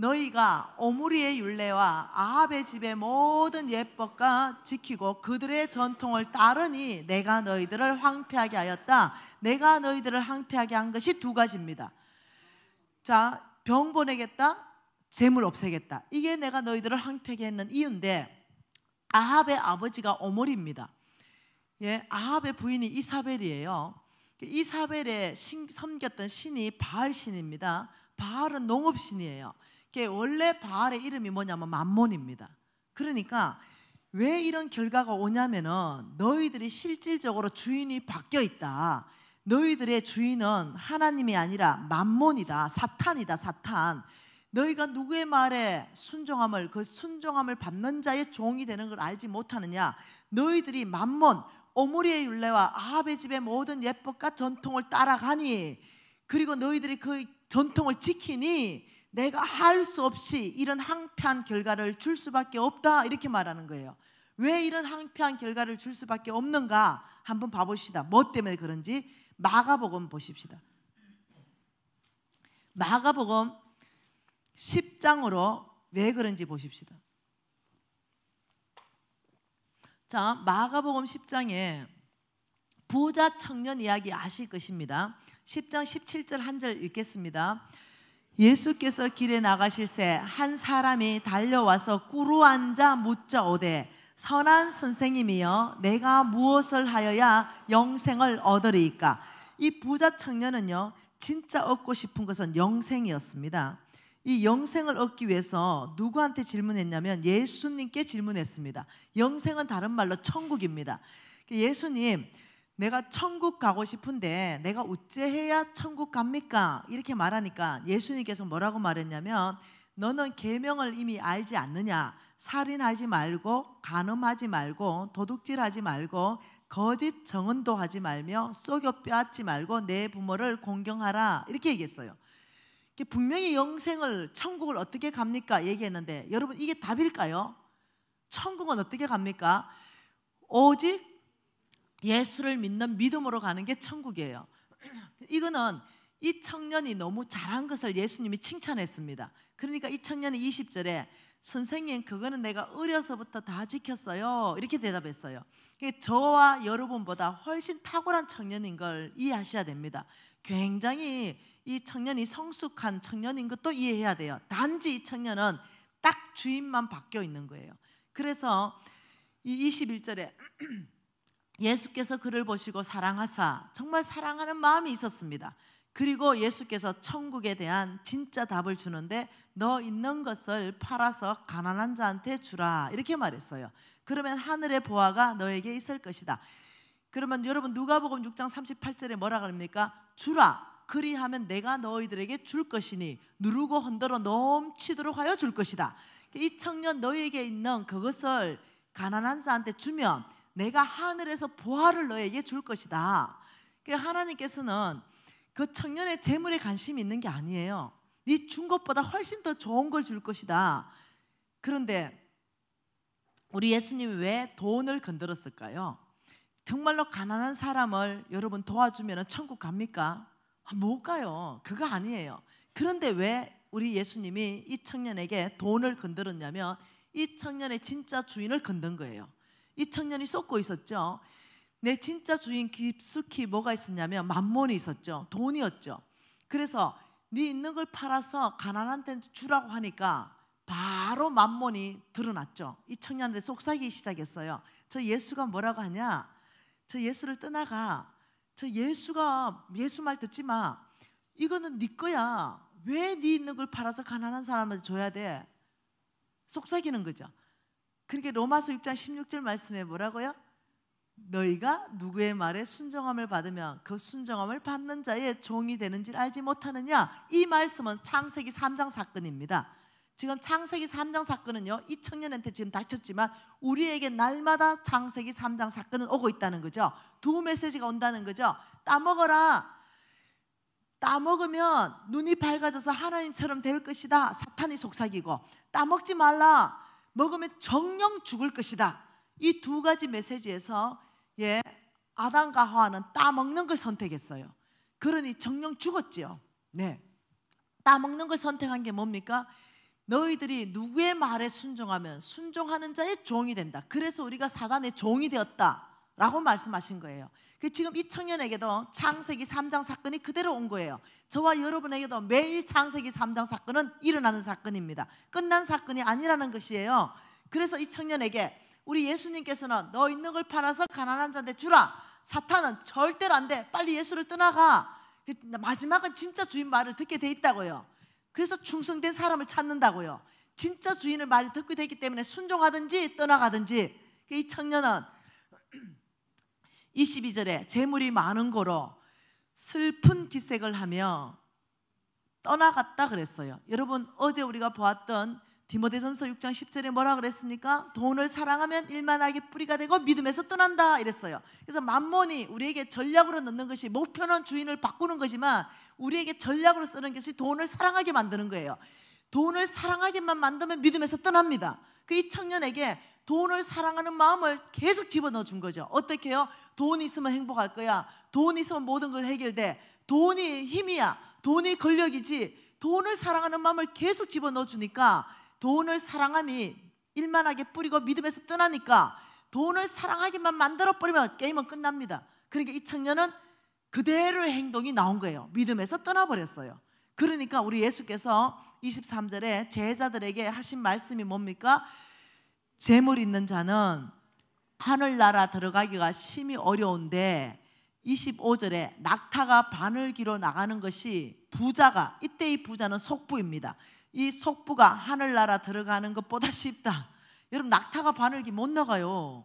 너희가 오므리의 율례와 아합의 집의 모든 예법과 지키고 그들의 전통을 따르니 내가 너희들을 황폐하게 하였다. 내가 너희들을 황폐하게 한 것이 두 가지입니다. 자, 병 보내겠다. 재물 없애겠다. 이게 내가 너희들을 황폐하게 했는 이유인데 아합의 아버지가 오므리입니다. 예, 아합의 부인이 이사벨이에요. 이사벨의 신, 섬겼던 신이 바알 신입니다. 바알은 농업 신이에요. 게 원래 바알의 이름이 뭐냐면 만몬입니다. 그러니까 왜 이런 결과가 오냐면은 너희들이 실질적으로 주인이 바뀌어 있다. 너희들의 주인은 하나님이 아니라 만몬이다. 사탄이다. 사탄. 너희가 누구의 말에 순종함을 그 순종함을 받는 자의 종이 되는 걸 알지 못하느냐? 너희들이 만몬 오므리의 율례와 아합의 집의 모든 예법과 전통을 따라가니 그리고 너희들이 그 전통을 지키니 내가 할 수 없이 이런 항피한 결과를 줄 수밖에 없다 이렇게 말하는 거예요. 왜 이런 항피한 결과를 줄 수밖에 없는가 한번 봐봅시다. 뭐 때문에 그런지 마가복음 보십시다. 마가복음 10장으로 왜 그런지 보십시다. 자, 마가복음 10장에 부자 청년 이야기 아실 것입니다. 10장 17절 한절 읽겠습니다. 예수께서 길에 나가실새 한 사람이 달려와서 꾸루 앉아 묻자 오되 선한 선생님이여 내가 무엇을 하여야 영생을 얻으리까이 부자 청년은요 진짜 얻고 싶은 것은 영생이었습니다 이 영생을 얻기 위해서 누구한테 질문했냐면 예수님께 질문했습니다 영생은 다른 말로 천국입니다 그 예수님 내가 천국 가고 싶은데 내가 어째해야 천국 갑니까? 이렇게 말하니까 예수님께서 뭐라고 말했냐면 너는 계명을 이미 알지 않느냐? 살인하지 말고 간음하지 말고 도둑질하지 말고 거짓 정언도 하지 말며 속여 빼앗지 말고 내 부모를 공경하라 이렇게 얘기했어요. 분명히 영생을 천국을 어떻게 갑니까 얘기했는데 여러분 이게 답일까요? 천국은 어떻게 갑니까? 오직 예수를 믿는 믿음으로 가는 게 천국이에요. [clears throat] 이거는 이 청년이 너무 잘한 것을 예수님이 칭찬했습니다. 그러니까 이 청년이 20절에 선생님 그거는 내가 어려서부터 다 지켰어요. 이렇게 대답했어요. 저와 여러분보다 훨씬 탁월한 청년인 걸 이해하셔야 됩니다. 굉장히 이 청년이 성숙한 청년인 것도 이해해야 돼요. 단지 이 청년은 딱 주인만 바뀌어 있는 거예요. 그래서 이 21절에 [clears throat] 예수께서 그를 보시고 사랑하사 정말 사랑하는 마음이 있었습니다. 그리고 예수께서 천국에 대한 진짜 답을 주는데 너 있는 것을 팔아서 가난한 자한테 주라 이렇게 말했어요. 그러면 하늘의 보화가 너에게 있을 것이다. 그러면 여러분 누가복음 6장 38절에 뭐라 그럽니까? 주라 그리하면 내가 너희들에게 줄 것이니 누르고 흔들어 넘치도록 하여 줄 것이다. 이 청년 너희에게 있는 그것을 가난한 자한테 주면 내가 하늘에서 보화를 너에게 줄 것이다. 그 하나님께서는 그 청년의 재물에 관심이 있는 게 아니에요. 네 준 것보다 훨씬 더 좋은 걸 줄 것이다. 그런데 우리 예수님이 왜 돈을 건드렸을까요? 정말로 가난한 사람을 여러분 도와주면 천국 갑니까? 아, 못 가요. 그거 아니에요. 그런데 왜 우리 예수님이 이 청년에게 돈을 건드렸냐면 이 청년의 진짜 주인을 건든 거예요. 이 청년이 쏟고 있었죠. 내 진짜 주인 깊숙이 뭐가 있었냐면 만몬이 있었죠. 돈이었죠. 그래서 네 있는 걸 팔아서 가난한 데 주라고 하니까 바로 만몬이 드러났죠. 이청년한 속삭이기 시작했어요. 저 예수가 뭐라고 하냐? 저 예수를 떠나가. 저 예수가 예수 말 듣지 마. 이거는 네 거야. 왜 네 있는 걸 팔아서 가난한 사람한테 줘야 돼? 속삭이는 거죠. 그렇게 그러니까 로마서 6장 16절 말씀에 뭐라고요? 너희가 누구의 말에 순정함을 받으면 그 순정함을 받는 자의 종이 되는지 알지 못하느냐? 이 말씀은 창세기 3장 사건입니다. 지금 창세기 3장 사건은요. 이 청년한테 지금 닥쳤지만 우리에게 날마다 창세기 3장 사건은 오고 있다는 거죠. 두 메시지가 온다는 거죠. 따먹어라. 따먹으면 눈이 밝아져서 하나님처럼 될 것이다. 사탄이 속삭이고 따먹지 말라. 먹으면 정령 죽을 것이다. 이 두 가지 메시지에서 예, 아담과 하와는 따먹는 걸 선택했어요. 그러니 정령 죽었지요. 네. 따먹는 걸 선택한 게 뭡니까? 너희들이 누구의 말에 순종하면 순종하는 자의 종이 된다. 그래서 우리가 사단의 종이 되었다. 라고 말씀하신 거예요. 그 지금 이 청년에게도 창세기 3장 사건이 그대로 온 거예요. 저와 여러분에게도 매일 창세기 3장 사건은 일어나는 사건입니다. 끝난 사건이 아니라는 것이에요. 그래서 이 청년에게 우리 예수님께서는 너 있는 걸 팔아서 가난한 자한테 주라. 사탄은 절대로 안 돼. 빨리 예수를 떠나가. 그 마지막은 진짜 주인 말을 듣게 돼 있다고요. 그래서 충성된 사람을 찾는다고요. 진짜 주인을 말을 듣게 되기 때문에 순종하든지 떠나가든지 그 이 청년은 22절에 재물이 많은 거로 슬픈 기색을 하며 떠나갔다 그랬어요. 여러분 어제 우리가 보았던 디모데전서 6장 10절에 뭐라 그랬습니까? 돈을 사랑하면 일만하게 뿌리가 되고 믿음에서 떠난다 이랬어요. 그래서 만몬이 우리에게 전략으로 넣는 것이 목표는 주인을 바꾸는 것이지만 우리에게 전략으로 쓰는 것이 돈을 사랑하게 만드는 거예요. 돈을 사랑하게만 만들면 믿음에서 떠납니다. 그 이 청년에게 돈을 사랑하는 마음을 계속 집어넣어 준 거죠. 어떻게 요돈 있으면 행복할 거야. 돈 있으면 모든 걸 해결돼. 돈이 힘이야. 돈이 권력이지. 돈을 사랑하는 마음을 계속 집어넣어 주니까 돈을 사랑함이 일만하게 뿌리고 믿음에서 떠나니까 돈을 사랑하기만 만들어 버리면 게임은 끝납니다. 그러니까 이 청년은 그대로 행동이 나온 거예요. 믿음에서 떠나버렸어요. 그러니까 우리 예수께서 23절에 제자들에게 하신 말씀이 뭡니까? 재물 있는 자는 하늘나라 들어가기가 심히 어려운데 25절에 낙타가 바늘기로 나가는 것이 부자가 이때 이 부자는 속부입니다. 이 속부가 하늘나라 들어가는 것보다 쉽다. 여러분 낙타가 바늘기 못 나가요.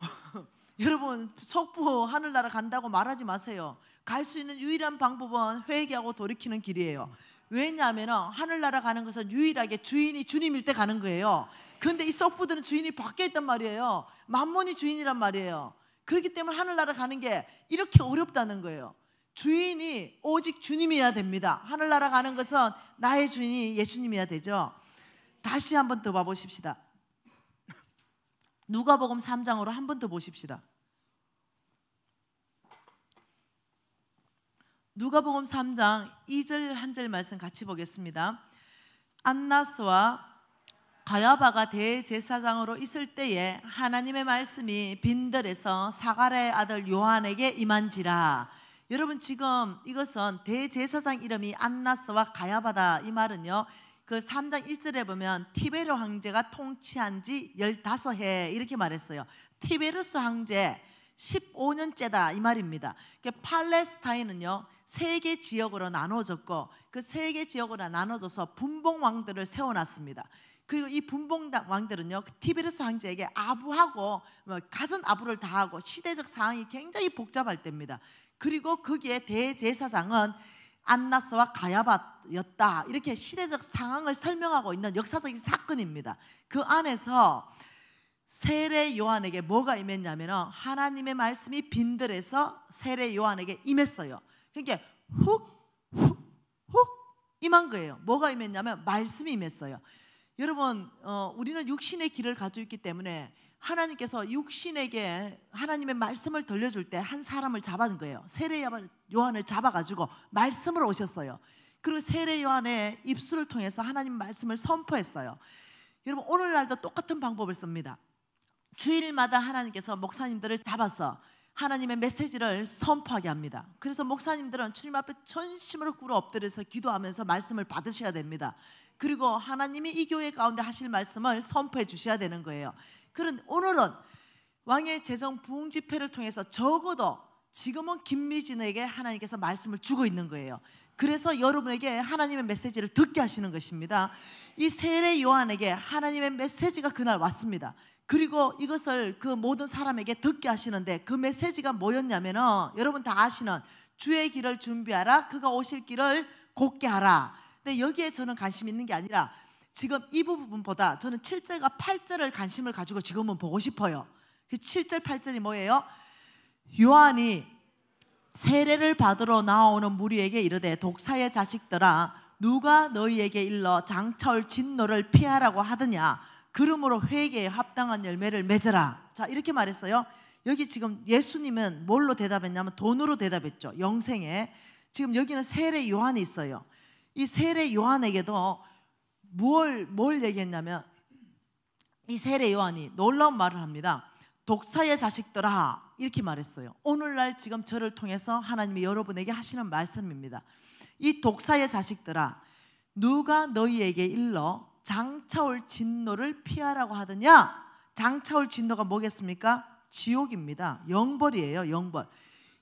[laughs] 여러분 속부 하늘나라 간다고 말하지 마세요. 갈 수 있는 유일한 방법은 회개하고 돌이키는 길이에요. 왜냐하면 하늘나라 가는 것은 유일하게 주인이 주님일 때 가는 거예요. 근데 이 썩부들은 주인이 밖에 있단 말이에요. 만몬이 주인이란 말이에요. 그렇기 때문에 하늘나라 가는 게 이렇게 어렵다는 거예요. 주인이 오직 주님이어야 됩니다. 하늘나라 가는 것은 나의 주인이 예수님이어야 되죠. 다시 한번 더 봐보십시다. 누가복음 3장으로 한 번 더 보십시다. 누가복음 3장 2절 한 절 말씀 같이 보겠습니다. 안나스와 가야바가 대제사장으로 있을 때에 하나님의 말씀이 빈들에서 사갈의 아들 요한에게 임한지라. 여러분 지금 이것은 대제사장 이름이 안나스와 가야바다 이 말은요. 그 3장 1절에 보면 티베르 황제가 통치한 지 15해 이렇게 말했어요. 티베르스 황제 15년째다 이 말입니다. 그러니까 팔레스타인은요 세 개 지역으로 나눠졌고 그 세 개 지역으로 나눠져서 분봉 왕들을 세워놨습니다. 그리고 이 분봉 왕들은요 그 티베르스 황제에게 아부하고 뭐, 가진 아부를 다하고 시대적 상황이 굉장히 복잡할 때입니다. 그리고 거기에 대제사장은 안나스와 가야바였다 이렇게 시대적 상황을 설명하고 있는 역사적인 사건입니다. 그 안에서 세례 요한에게 뭐가 임했냐면 하나님의 말씀이 빈들에서 세례 요한에게 임했어요. 그러니까 훅훅훅 임한 거예요. 뭐가 임했냐면 말씀이 임했어요. 여러분 어, 우리는 육신의 길을 가지고 있기 때문에 하나님께서 육신에게 하나님의 말씀을 들려줄 때 한 사람을 잡아준 거예요. 세례 요한을 잡아가지고 말씀으 오셨어요. 그리고 세례 요한의 입술을 통해서 하나님 말씀을 선포했어요. 여러분 오늘날도 똑같은 방법을 씁니다. 주일마다 하나님께서 목사님들을 잡아서 하나님의 메시지를 선포하게 합니다. 그래서 목사님들은 주님 앞에 전심으로 꿇어 엎드려서 기도하면서 말씀을 받으셔야 됩니다. 그리고 하나님이 이 교회 가운데 하실 말씀을 선포해 주셔야 되는 거예요. 그런 오늘은 왕의 재정 부흥 집회를 통해서 적어도 지금은 김미진에게 하나님께서 말씀을 주고 있는 거예요. 그래서 여러분에게 하나님의 메시지를 듣게 하시는 것입니다. 이 세례 요한에게 하나님의 메시지가 그날 왔습니다. 그리고 이것을 그 모든 사람에게 듣게 하시는데 그 메시지가 뭐였냐면은 여러분 다 아시는 주의 길을 준비하라 그가 오실 길을 곱게 하라. 근데 여기에 저는 관심 있는 게 아니라 지금 이 부분보다 저는 7절과 8절을 관심을 가지고 지금은 보고 싶어요. 그 7절 8절이 뭐예요? 요한이 세례를 받으러 나오는 무리에게 이르되 독사의 자식들아 누가 너희에게 일러 장철 진노를 피하라고 하더냐 그러므로 회개에 합당한 열매를 맺어라. 자, 이렇게 말했어요. 여기 지금 예수님은 뭘로 대답했냐면 돈으로 대답했죠. 영생에. 지금 여기는 세례 요한이 있어요. 이 세례 요한에게도 뭘, 뭘 얘기했냐면 이 세례 요한이 놀라운 말을 합니다. 독사의 자식들아. 이렇게 말했어요. 오늘날 지금 저를 통해서 하나님이 여러분에게 하시는 말씀입니다. 이 독사의 자식들아. 누가 너희에게 일러 장차올 진노를 피하라고 하더냐? 장차올 진노가 뭐겠습니까? 지옥입니다. 영벌이에요, 영벌.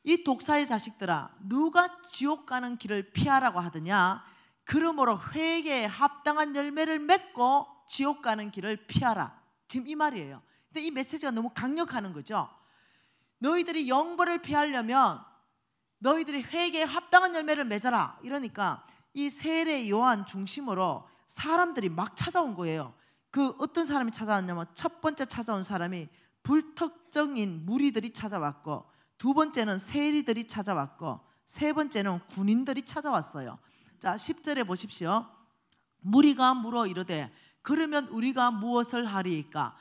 이 독사의 자식들아, 누가 지옥 가는 길을 피하라고 하더냐? 그러므로 회개에 합당한 열매를 맺고 지옥 가는 길을 피하라. 지금 이 말이에요. 근데 이 메시지가 너무 강력하는 거죠. 너희들이 영벌을 피하려면 너희들이 회개에 합당한 열매를 맺어라. 이러니까 이 세례 요한 중심으로 사람들이 막 찾아온 거예요. 그 어떤 사람이 찾아왔냐면 첫 번째 찾아온 사람이 불특정인 무리들이 찾아왔고 두 번째는 세리들이 찾아왔고 세 번째는 군인들이 찾아왔어요. 자, 10절에 보십시오. 무리가 물어 이르되 그러면 우리가 무엇을 하리이까?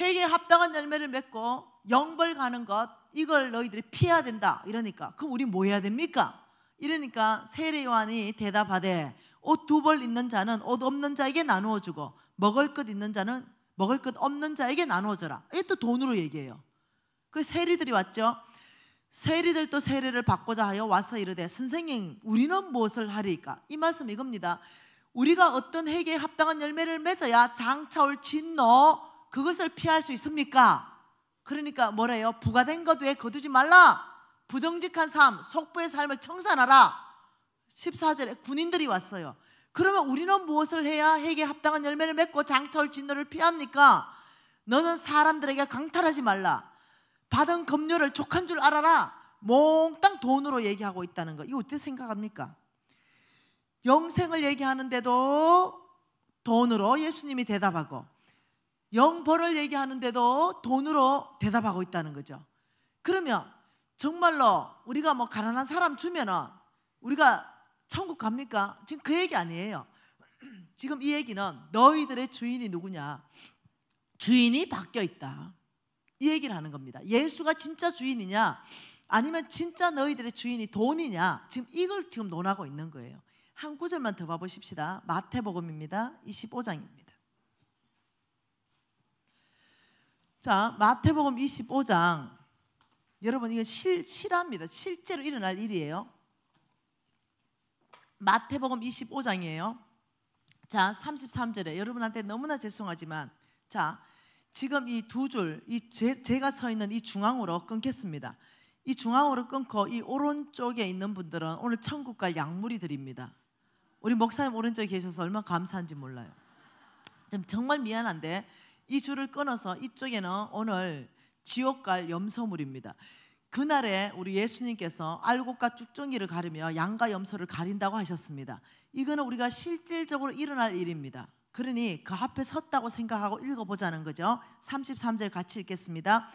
회개 합당한 열매를 맺고 영벌 가는 것 이걸 너희들이 피해야 된다. 이러니까 그럼 우리 뭐 해야 됩니까? 이러니까 세례 요한이 대답하되 옷두벌 있는 자는 옷 없는 자에게 나누어 주고 먹을 것 있는 자는 먹을 것 없는 자에게 나누어 줘라. 이게 또 돈으로 얘기해요. 그 세리들이 왔죠. 세리들도 세례를 받고자 하여 와서 이르되 선생님 우리는 무엇을 하리까? 이 말씀 이겁니다. 우리가 어떤 회개에 합당한 열매를 맺어야 장차올 진노 그것을 피할 수 있습니까? 그러니까 뭐래요? 부과된 것 외에 거두지 말라. 부정직한 삶, 속부의 삶을 청산하라. 14절에 군인들이 왔어요. 그러면 우리는 무엇을 해야 핵에 합당한 열매를 맺고 장철 진노를 피합니까? 너는 사람들에게 강탈하지 말라. 받은 급료를 족한 줄 알아라. 몽땅 돈으로 얘기하고 있다는 거. 이거 어떻게 생각합니까? 영생을 얘기하는데도 돈으로 예수님이 대답하고 영벌을 얘기하는데도 돈으로 대답하고 있다는 거죠. 그러면 정말로 우리가 뭐 가난한 사람 주면은 우리가 천국 갑니까? 지금 그 얘기 아니에요. [clears throat] 지금 이 얘기는 너희들의 주인이 누구냐? 주인이 바뀌어 있다. 이 얘기를 하는 겁니다. 예수가 진짜 주인이냐? 아니면 진짜 너희들의 주인이 돈이냐? 지금 이걸 지금 논하고 있는 거예요. 한 구절만 더 봐보십시다. 마태복음입니다. 25장입니다. 자, 마태복음 25장. 여러분, 이건 실, 실합니다. 실제로 일어날 일이에요. 마태복음 25장이에요. 자, 33절에 여러분한테 너무나 죄송하지만 자, 지금 이 두 줄, 이 제, 제가 서 있는 이 중앙으로 끊겠습니다. 이 중앙으로 끊고 이 오른쪽에 있는 분들은 오늘 천국 갈 약물이 드립니다. 우리 목사님 오른쪽에 계셔서 얼마나 감사한지 몰라요. 정말 미안한데 이 줄을 끊어서 이쪽에는 오늘 지옥 갈 염소물입니다. 그날에 우리 예수님께서 알곡과 쭉정이를 가르며 양과 염소를 가린다고 하셨습니다. 이거는 우리가 실질적으로 일어날 일입니다. 그러니 그 앞에 섰다고 생각하고 읽어보자는 거죠. 33절 같이 읽겠습니다.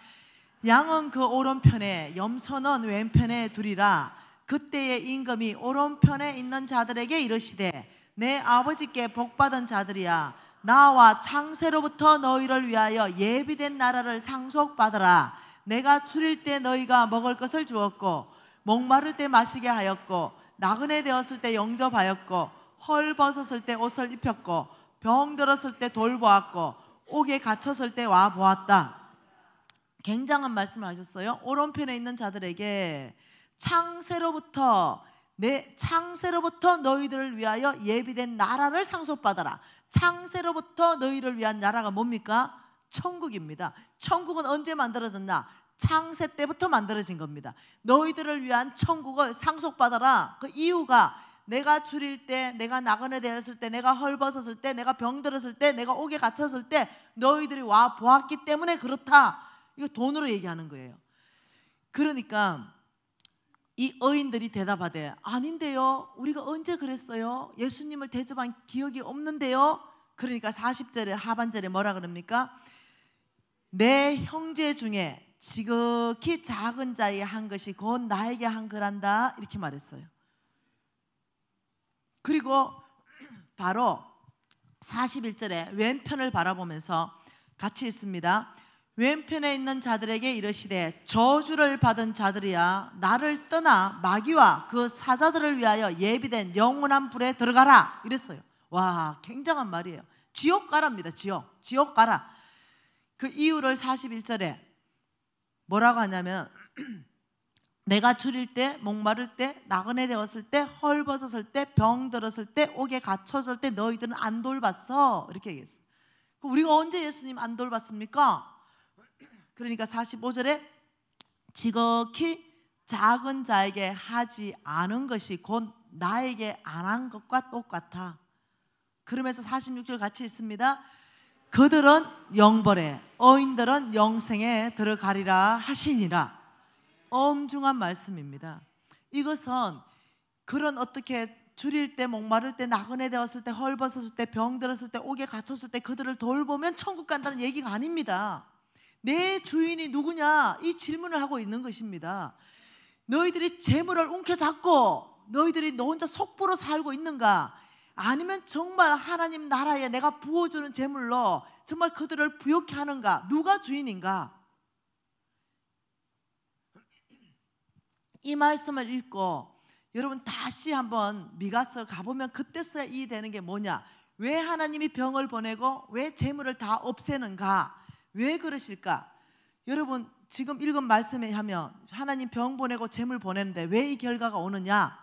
양은 그 오른편에 염소는 왼편에 두리라 그때의 임금이 오른편에 있는 자들에게 이르시되 내 아버지께 복받은 자들이야 나와 창세로부터 너희를 위하여 예비된 나라를 상속받으라 내가 추릴 때 너희가 먹을 것을 주었고 목마를 때 마시게 하였고 나그네 되었을 때 영접하였고 헐 벗었을 때 옷을 입혔고 병 들었을 때 돌보았고 옥에 갇혔을 때 와 보았다. 굉장한 말씀을 하셨어요. 오른편에 있는 자들에게 창세로부터 내 창세로부터 너희들을 위하여 예비된 나라를 상속받아라. 창세로부터 너희를 위한 나라가 뭡니까? 천국입니다. 천국은 언제 만들어졌나? 창세 때부터 만들어진 겁니다. 너희들을 위한 천국을 상속받아라. 그 이유가 내가 줄일 때, 내가 나그네 되었을 때, 내가 헐벗었을 때, 내가 병들었을 때, 내가 옥에 갇혔을 때 너희들이 와 보았기 때문에 그렇다. 이거 돈으로 얘기하는 거예요. 그러니까 이 어인들이 대답하되 아닌데요. 우리가 언제 그랬어요? 예수님을 대접한 기억이 없는데요. 그러니까 40절에 하반절에 뭐라 그럽니까? 내 형제 중에 지극히 작은 자의한 것이 곧 나에게 한 거란다 이렇게 말했어요. 그리고 바로 41절에 왼편을 바라보면서 같이 있습니다. 왼편에 있는 자들에게 이르시되 저주를 받은 자들이야 나를 떠나 마귀와 그 사자들을 위하여 예비된 영원한 불에 들어가라 이랬어요. 와 굉장한 말이에요. 지옥 가랍니다. 지옥 지옥 가라. 그 이유를 41절에 뭐라고 하냐면 [clears throat] 내가 줄일 때, 목마를 때, 나그네 되었을 때, 헐벗었을 때, 병들었을 때, 옥에 갇혔을 때 너희들은 안 돌봤어 이렇게 얘기했어 우리가 언제 예수님 안 돌봤습니까? [clears throat] 그러니까 45절에 지극히 작은 자에게 하지 않은 것이 곧 나에게 안 한 것과 똑같아 그러면서 46절 같이 있습니다 그들은 영벌에 어인들은 영생에 들어가리라 하시니라. 엄중한 말씀입니다. 이것은 그런 어떻게 줄일 때 목마를 때 나그네 되었을 때 헐벗었을 때 병들었을 때 옥에 갇혔을 때 그들을 돌보면 천국 간다는 얘기가 아닙니다. 내 주인이 누구냐 이 질문을 하고 있는 것입니다. 너희들이 재물을 움켜잡고 너희들이 너 혼자 속보로 살고 있는가? 아니면 정말 하나님 나라에 내가 부어주는 재물로 정말 그들을 부욕케 하는가? 누가 주인인가? 이 말씀을 읽고 여러분 다시 한번 미가서 가보면 그때서야 이해되는 게 뭐냐? 왜 하나님이 병을 보내고 왜 재물을 다 없애는가? 왜 그러실까? 여러분 지금 읽은 말씀에 하면 하나님 병 보내고 재물 보내는데 왜 이 결과가 오느냐?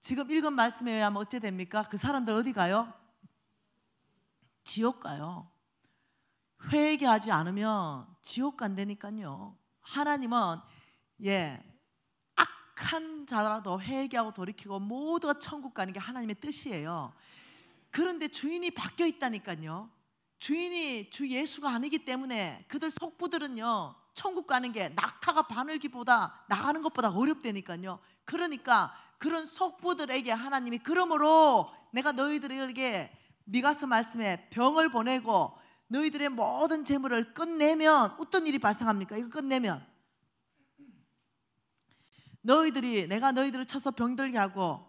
지금 읽은 말씀에 의하면 어찌 됩니까? 그 사람들 어디 가요? 지옥 가요. 회개하지 않으면 지옥 간다니까요. 하나님은 예 악한 자라도 회개하고 돌이키고 모두가 천국 가는 게 하나님의 뜻이에요. 그런데 주인이 바뀌어 있다니까요. 주인이 주 예수가 아니기 때문에 그들 속부들은요 천국 가는 게 낙타가 바늘기보다 나가는 것보다 어렵다니까요. 그러니까 그런 속부들에게 하나님이 그러므로 내가 너희들에게 미가스 말씀에 병을 보내고 너희들의 모든 재물을 끝내면 어떤 일이 발생합니까? 이거 끝내면 너희들이 내가 너희들을 쳐서 병들게 하고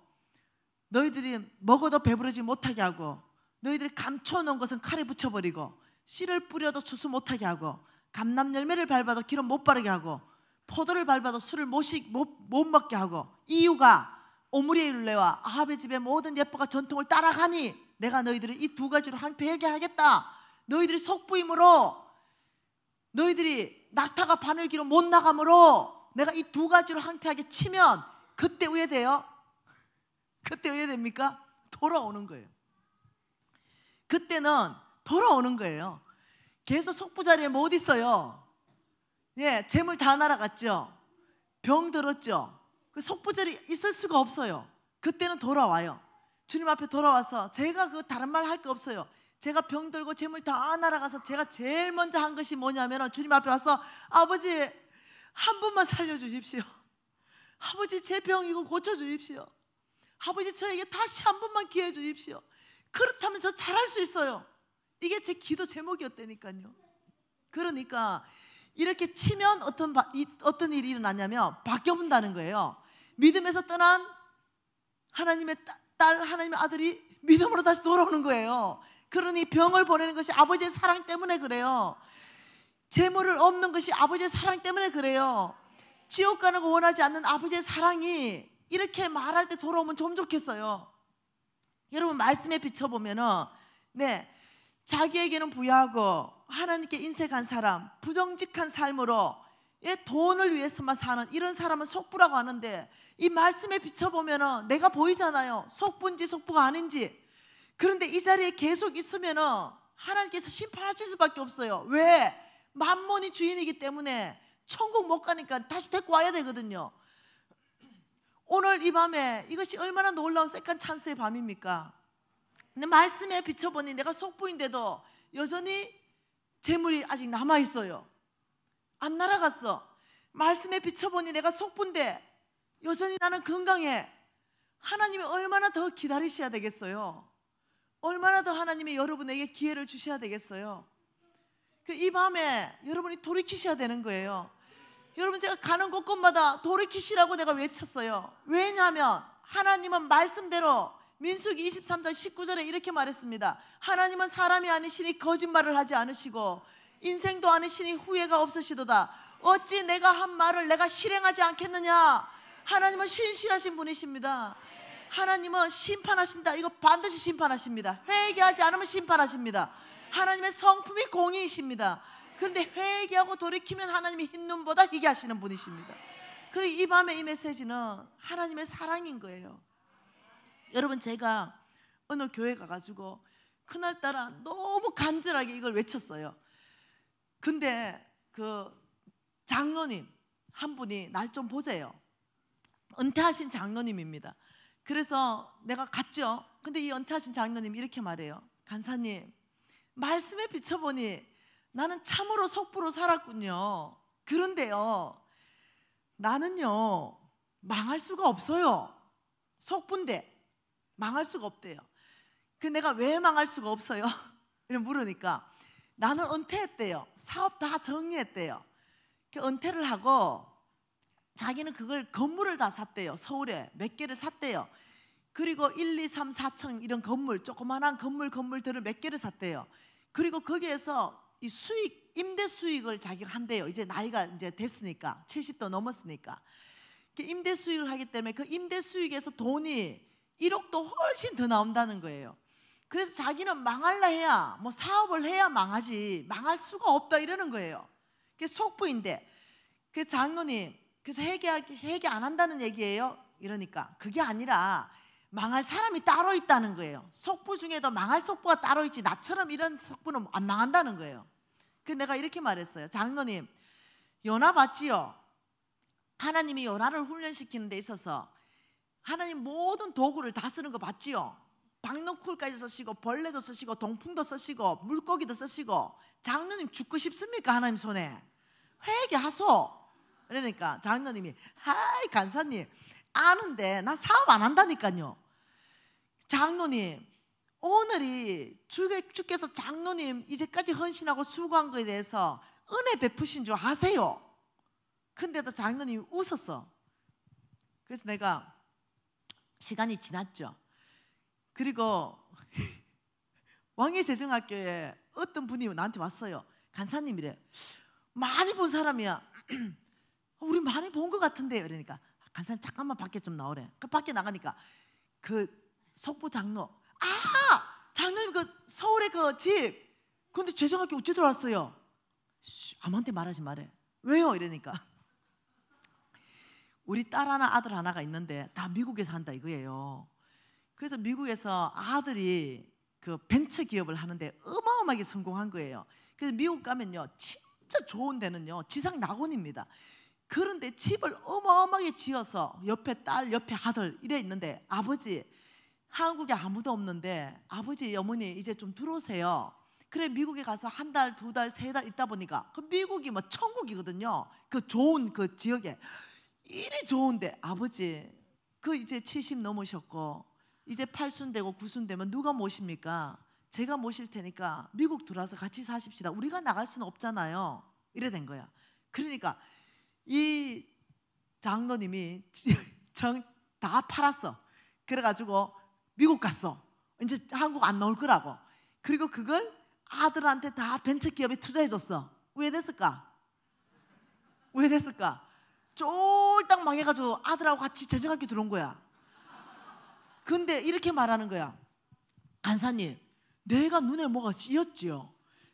너희들이 먹어도 배부르지 못하게 하고 너희들이 감춰놓은 것은 칼에 붙여버리고 씨를 뿌려도 추수 못하게 하고 감남 열매를 밟아도 기름 못 바르게 하고 포도를 밟아도 술을 못, 못 먹게 하고 이유가 오므리엘레와 아합의 집의 모든 예포가 전통을 따라가니 내가 너희들을 이 두 가지로 한패하게 하겠다. 너희들이 속부임으로 너희들이 낙타가 바늘기로 못 나가므로 내가 이 두 가지로 한패하게 치면 그때 우회돼요. [laughs] 그때 우회됩니까? 돌아오는 거예요. 그때는 돌아오는 거예요. 계속 속부 자리에 못 뭐 있어요. 예, 재물 다 날아갔죠. 병 들었죠. 그속부절이 있을 수가 없어요. 그때는 돌아와요. 주님 앞에 돌아와서 제가 그 다른 말 할 게 없어요. 제가 병들고 재물 다 날아가서 제가 제일 먼저 한 것이 뭐냐면 주님 앞에 와서 아버지 한 분만 살려주십시오. 아버지 제 병 이거 고쳐주십시오. 아버지 저에게 다시 한 번만 기회 주십시오. 그렇다면 저 잘할 수 있어요. 이게 제 기도 제목이었다니까요. 그러니까 이렇게 치면 어떤 바, 이, 어떤 일이 일어나냐면 바뀌어본다는 거예요. 믿음에서 떠난 하나님의 딸, 하나님의 아들이 믿음으로 다시 돌아오는 거예요. 그러니 병을 보내는 것이 아버지의 사랑 때문에 그래요. 재물을 없는 것이 아버지의 사랑 때문에 그래요. 지옥 가는 거 원하지 않는 아버지의 사랑이 이렇게 말할 때 돌아오면 좀 좋겠어요. 여러분 말씀에 비춰보면네 자기에게는 부여하고 하나님께 인색한 사람, 부정직한 삶으로 예, 돈을 위해서만 사는 이런 사람은 속부라고 하는데 이 말씀에 비춰보면 내가 보이잖아요. 속부인지 속부가 아닌지. 그런데 이 자리에 계속 있으면 하나님께서 심판하실 수밖에 없어요. 왜? 만몬이 주인이기 때문에 천국 못 가니까 다시 데리고 와야 되거든요. 오늘 이 밤에 이것이 얼마나 놀라운 세컨 찬스의 밤입니까? 근 말씀에 비춰보니 내가 속부인데도 여전히 재물이 아직 남아있어요. 안 날아갔어. 말씀에 비춰보니 내가 속분데 여전히 나는 건강해. 하나님이 얼마나 더 기다리셔야 되겠어요? 얼마나 더 하나님이 여러분에게 기회를 주셔야 되겠어요? 그 이 밤에 여러분이 돌이키셔야 되는 거예요. 여러분 제가 가는 곳곳마다 돌이키시라고 내가 외쳤어요. 왜냐하면 하나님은 말씀대로 민수기 23장 19절에 이렇게 말했습니다. 하나님은 사람이 아니시니 거짓말을 하지 않으시고 인생도 아니시니 후회가 없으시도다. 어찌 내가 한 말을 내가 실행하지 않겠느냐? 하나님은 신실하신 분이십니다. 하나님은 심판하신다. 이거 반드시 심판하십니다. 회개하지 않으면 심판하십니다. 하나님의 성품이 공의이십니다. 그런데 회개하고 돌이키면 하나님이 흰 눈보다 희게 하시는 분이십니다. 그리고 이 밤에 이 메시지는 하나님의 사랑인 거예요. 여러분 제가 어느 교회 가가지고 그날따라 너무 간절하게 이걸 외쳤어요. 근데 그 장로님 한 분이 날 좀 보세요. 은퇴하신 장로님입니다. 그래서 내가 갔죠. 근데 이 은퇴하신 장로님 이렇게 말해요. 간사님, 말씀에 비춰보니 나는 참으로 속부로 살았군요. 그런데요, 나는요, 망할 수가 없어요. 속부인데 망할 수가 없대요. 그 내가 왜 망할 수가 없어요? [laughs] 이런 물으니까 나는 은퇴했대요. 사업 다 정리했대요. 그 은퇴를 하고 자기는 그걸 건물을 다 샀대요. 서울에 몇 개를 샀대요. 그리고 1, 2, 3, 4층 이런 건물, 조그만한 건물 건물들을 몇 개를 샀대요. 그리고 거기에서 이 수익, 임대 수익을 자기가 한대요. 이제 나이가 이제 됐으니까, 70도 넘었으니까. 그 임대 수익을 하기 때문에 그 임대 수익에서 돈이 1억도 훨씬 더 나온다는 거예요. 그래서 자기는 망할라 해야 뭐 사업을 해야 망하지 망할 수가 없다 이러는 거예요. 그 속부인데 그 장로님 그래서 회개 회개 안 한다는 얘기예요. 이러니까 그게 아니라 망할 사람이 따로 있다는 거예요. 속부 중에도 망할 속부가 따로 있지 나처럼 이런 속부는 안 망한다는 거예요. 그 내가 이렇게 말했어요. 장로님 요나 봤지요? 하나님이 요나를 훈련시키는 데 있어서 하나님 모든 도구를 다 쓰는 거 봤지요? 박노쿨까지 쓰시고 벌레도 쓰시고 동풍도 쓰시고 물고기도 쓰시고 장로님 죽고 싶습니까 하나님 손에 회개하소 그러니까 장로님이 하이 간사님 아는데 나 사업 안 한다니까요 장로님 오늘이 주께서 장로님 이제까지 헌신하고 수고한 거에 대해서 은혜 베푸신 줄 아세요 근데도 장로님이 웃었어 그래서 내가 시간이 지났죠 그리고 [laughs] 왕의 재정학교에 어떤 분이 나한테 왔어요. 간사님이래. 많이 본 사람이야. [clears throat] 우리 많이 본 것 같은데 그러니까 간사님 잠깐만 밖에 좀 나오래. 그 밖에 나가니까 그 속보 장로 아 장로님 그 서울의 그 집. 근데 재정학교 어찌 들어왔어요? 아무한테 말하지 말해. 왜요? 이러니까 [laughs] 우리 딸 하나 아들 하나가 있는데 다 미국에 산다 이거예요. 그래서 미국에서 아들이 그 벤처 기업을 하는데 어마어마하게 성공한 거예요. 그래서 미국 가면요. 진짜 좋은 데는요. 지상 낙원입니다. 그런데 집을 어마어마하게 지어서 옆에 딸, 옆에 아들 이래 있는데 아버지 한국에 아무도 없는데 아버지 어머니 이제 좀 들어오세요. 그래 미국에 가서 한 달, 두 달, 세 달 있다 보니까 그 미국이 뭐 천국이거든요. 그 좋은 그 지역에 일이 좋은데 아버지 그 이제 70 넘으셨고 이제 팔순 되고 구순 되면 누가 모십니까? 제가 모실 테니까 미국 돌아서 같이 사십시다. 우리가 나갈 수는 없잖아요. 이래 된 거야. 그러니까 이 장로님이 [laughs] 정다 팔았어. 그래가지고 미국 갔어. 이제 한국 안 나올 거라고. 그리고 그걸 아들한테 다 벤처 기업에 투자해줬어. 왜 됐을까? 왜 됐을까? 쫄딱 망해가지고 아들하고 같이 재정학교 들어온 거야. 근데 이렇게 말하는 거야. 간사님, 내가 눈에 뭐가 씌었지요.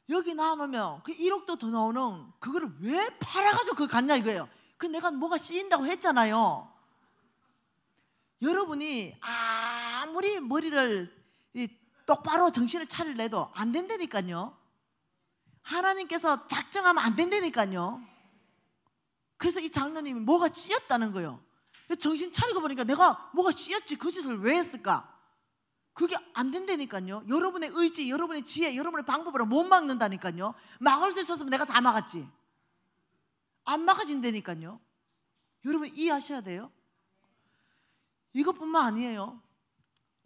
여기 남으면 그 1억도 더 나오는 그거를 왜 팔아가지고 그거 갔냐 이거예요. 그 내가 뭐가 씌인다고 했잖아요. 여러분이 아무리 머리를 똑바로 정신을 차릴래도 안 된다니까요. 하나님께서 작정하면 안 된다니까요. 그래서 이 장로님이 뭐가 씌었다는 거예요. 정신 차리고 보니까 내가 뭐가 씌었지 그 짓을 왜 했을까? 그게 안 된다니까요. 여러분의 의지, 여러분의 지혜, 여러분의 방법으로 못 막는다니까요. 막을 수 있었으면 내가 다 막았지. 안 막아진다니까요. 여러분 이해하셔야 돼요. 이것뿐만 아니에요.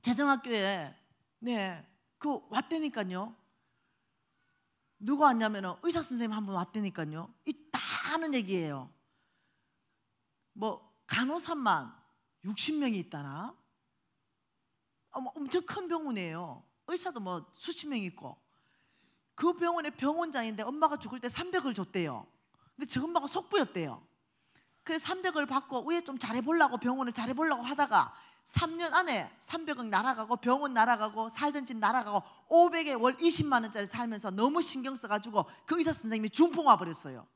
재정학교에 네, 그 왔다니까요. 누구 왔냐면 의사 선생님 한 분 왔다니까요. 이다 하는 얘기예요. 뭐 간호사만 60명이 있다나? 엄청 큰 병원이에요. 의사도 뭐 수십 명 있고. 그 병원의 병원장인데 엄마가 죽을 때 300을 줬대요. 근데 저 엄마가 속부였대요. 그래서 300을 받고 위에 좀 잘해보려고 병원을 잘해보려고 하다가 3년 안에 300억 날아가고 병원 날아가고 살던 집 날아가고 500에 월 20만 원짜리 살면서 너무 신경 써가지고 그 의사 선생님이 중풍 와버렸어요.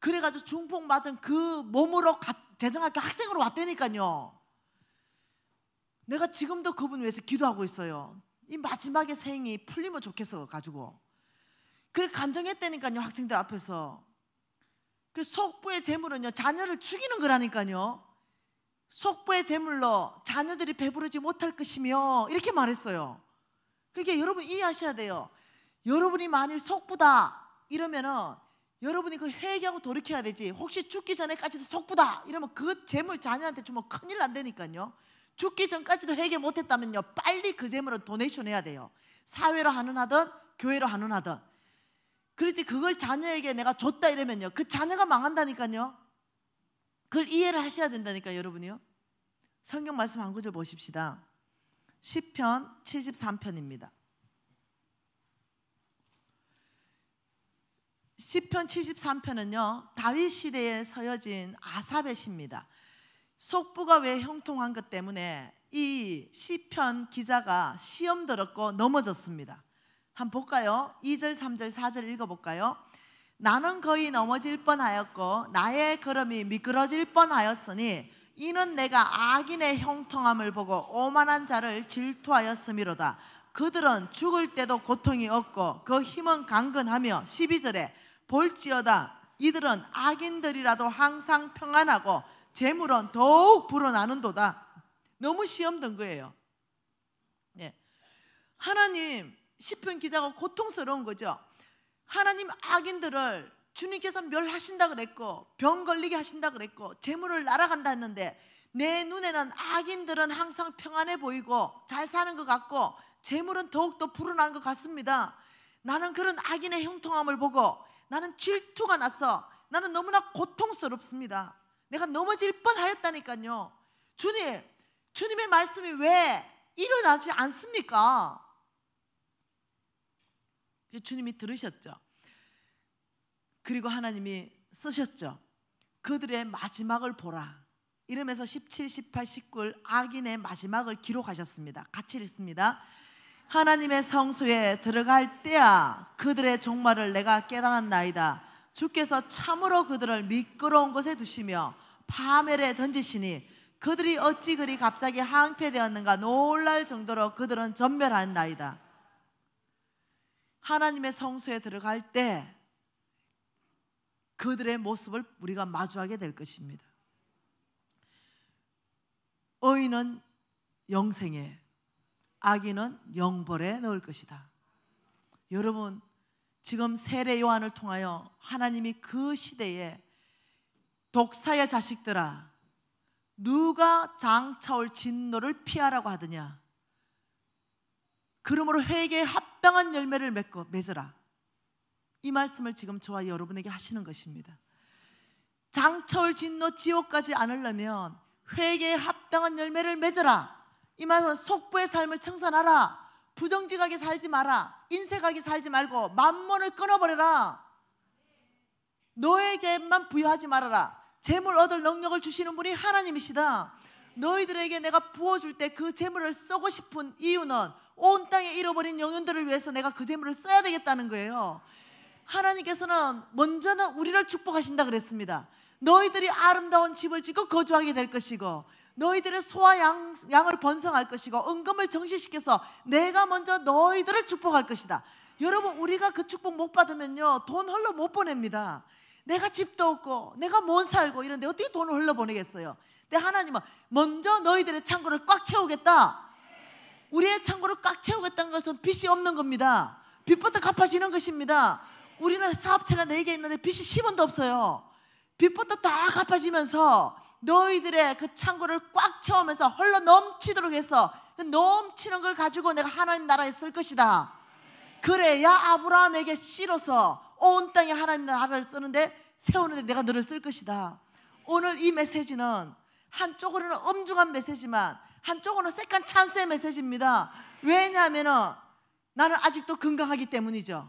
그래가지고 중풍 맞은 그 몸으로 갔 재정학교 학생으로 왔다니까요. 내가 지금도 그분 위해서 기도하고 있어요. 이 마지막에 생이 풀리면 좋겠어 가지고. 그래 간정했다니까요 학생들 앞에서. 그 속부의 재물은요 자녀를 죽이는 거라니까요. 속부의 재물로 자녀들이 배부르지 못할 것이며 이렇게 말했어요. 그게 여러분 이해하셔야 돼요. 여러분이 만일 속부다 이러면은 여러분이 그 회개하고 돌이켜야 되지 혹시 죽기 전에까지도 속부다 이러면 그 재물 자녀한테 주면 큰일 난다니까요 죽기 전까지도 회개 못했다면요 빨리 그 재물을 도네이션 해야 돼요 사회로 하는하든 교회로 하는하든 그렇지 그걸 자녀에게 내가 줬다 이러면요 그 자녀가 망한다니까요 그걸 이해를 하셔야 된다니까 여러분이요 성경 말씀 한 구절 보십시다 1 0편 73편입니다 시편 73편은요. 다윗 시대에 서여진 아삽의 시입니다. 속부가 왜 형통한 것 때문에 이 시편 기자가 시험 들었고 넘어졌습니다. 한 볼까요? 2절, 3절, 4절 읽어 볼까요? 나는 거의 넘어질 뻔하였고 나의 걸음이 미끄러질 뻔하였으니 이는 내가 악인의 형통함을 보고 오만한 자를 질투하였음이로다. 그들은 죽을 때도 고통이 없고 그 힘은 강건하며 12절에 볼지어다 이들은 악인들이라도 항상 평안하고 재물은 더욱 불어나는도다. 너무 시험 든 거예요. 예. 하나님 시편 기자가 고통스러운 거죠. 하나님 악인들을 주님께서 멸하신다 그랬고 병 걸리게 하신다 그랬고 재물을 날아간다 했는데 내 눈에는 악인들은 항상 평안해 보이고 잘 사는 것 같고 재물은 더욱더 불어난 것 같습니다. 나는 그런 악인의 형통함을 보고 나는 질투가 났어. 나는 너무나 고통스럽습니다. 내가 넘어질 뻔하였다니까요. 주님, 주님의 말씀이 왜 일어나지 않습니까? 그 주님이 들으셨죠. 그리고 하나님이 쓰셨죠. 그들의 마지막을 보라. 이러면서 17, 18, 19 악인의 마지막을 기록하셨습니다. 같이 읽습니다. 하나님의 성소에 들어갈 때야 그들의 종말을 내가 깨달았나이다. 주께서 참으로 그들을 미끄러운 곳에 두시며 파멸에 던지시니 그들이 어찌 그리 갑자기 항폐되었는가 놀랄 정도로 그들은 전멸한나이다. 하나님의 성소에 들어갈 때 그들의 모습을 우리가 마주하게 될 것입니다. 의인은 영생에 악인은 영벌에 넣을 것이다. 여러분, 지금 세례 요한을 통하여 하나님이 그 시대에 독사의 자식들아, 누가 장차올 진노를 피하라고 하드냐? 그러므로 회개에 합당한 열매를 맺고 맺어라. 이 말씀을 지금 저와 여러분에게 하시는 것입니다. 장철 진노 지옥까지 안으려면 회개에 합당한 열매를 맺어라. 이 말은 속부의 삶을 청산하라. 부정직하게 살지 마라. 인색하게 살지 말고 만몬을 끊어버려라. 너에게만 부여하지 말아라. 재물 얻을 능력을 주시는 분이 하나님이시다. 너희들에게 내가 부어줄 때 그 재물을 쓰고 싶은 이유는 온 땅에 잃어버린 영혼들을 위해서 내가 그 재물을 써야 되겠다는 거예요. 하나님께서는 먼저는 우리를 축복하신다 그랬습니다. 너희들이 아름다운 집을 짓고 거주하게 될 것이고 너희들의 소와 양, 양을 번성할 것이고 은금을 정시시켜서 내가 먼저 너희들을 축복할 것이다. 여러분 우리가 그 축복 못 받으면요 돈 흘러 못 보냅니다. 내가 집도 없고 내가 못 살고 이런데 어떻게 돈을 흘러 보내겠어요? 근데 하나님은 먼저 너희들의 창고를 꽉 채우겠다. 우리의 창고를 꽉 채우겠다는 것은 빚이 없는 겁니다. 빚부터 갚아지는 것입니다. 우리는 사업체가 4개 있는데 빚이 10원도 없어요. 빚부터 다 갚아지면서 너희들의 그 창고를 꽉 채우면서 흘러 넘치도록 해서 그 넘치는 걸 가지고 내가 하나님 나라에 쓸 것이다. 그래야 아브라함에게 씨로서 온 땅에 하나님 나라를 쓰는데 세우는데 내가 너를 쓸 것이다. 오늘 이 메시지는 한쪽으로는 엄중한 메시지만 한쪽으로는 색간 찬스의 메시지입니다. 왜냐하면 나는 아직도 건강하기 때문이죠.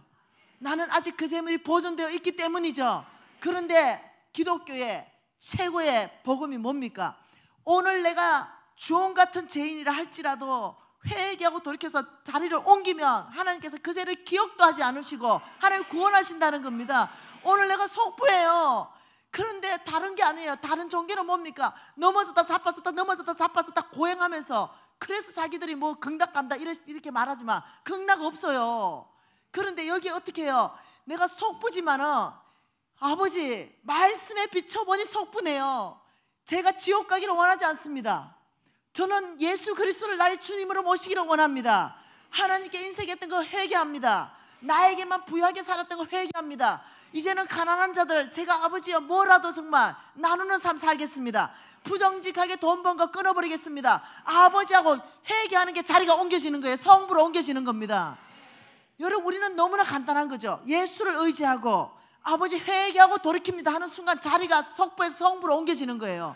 나는 아직 그 재물이 보존되어 있기 때문이죠. 그런데 기독교에 최고의 복음이 뭡니까? 오늘 내가 주홍 같은 죄인이라 할지라도 회개하고 돌이켜서 자리를 옮기면 하나님께서 그 죄를 기억도 하지 않으시고 하나님 구원하신다는 겁니다. 오늘 내가 속부예요. 그런데 다른 게 아니에요. 다른 종교는 뭡니까? 넘어졌다 자빠졌다 넘어졌다 자빠졌다 고행하면서 그래서 자기들이 뭐 극락 간다 이렇게 말하지만 극락 없어요. 그런데 여기 어떻게 해요? 내가 속부지만은 아버지, 말씀에 비춰보니 성부네요 제가 지옥 가기를 원하지 않습니다. 저는 예수 그리스도를 나의 주님으로 모시기를 원합니다. 하나님께 인색했던 거 회개합니다. 나에게만 부유하게 살았던 거 회개합니다. 이제는 가난한 자들 제가 아버지여 뭐라도 정말 나누는 삶 살겠습니다. 부정직하게 돈 번 거 끊어버리겠습니다. 아버지하고 회개하는 게 자리가 옮겨지는 거예요. 성부로 옮겨지는 겁니다. 여러분 우리는 너무나 간단한 거죠. 예수를 의지하고 아버지 회개하고 돌이킵니다 하는 순간 자리가 석부에서 성부로 옮겨지는 거예요.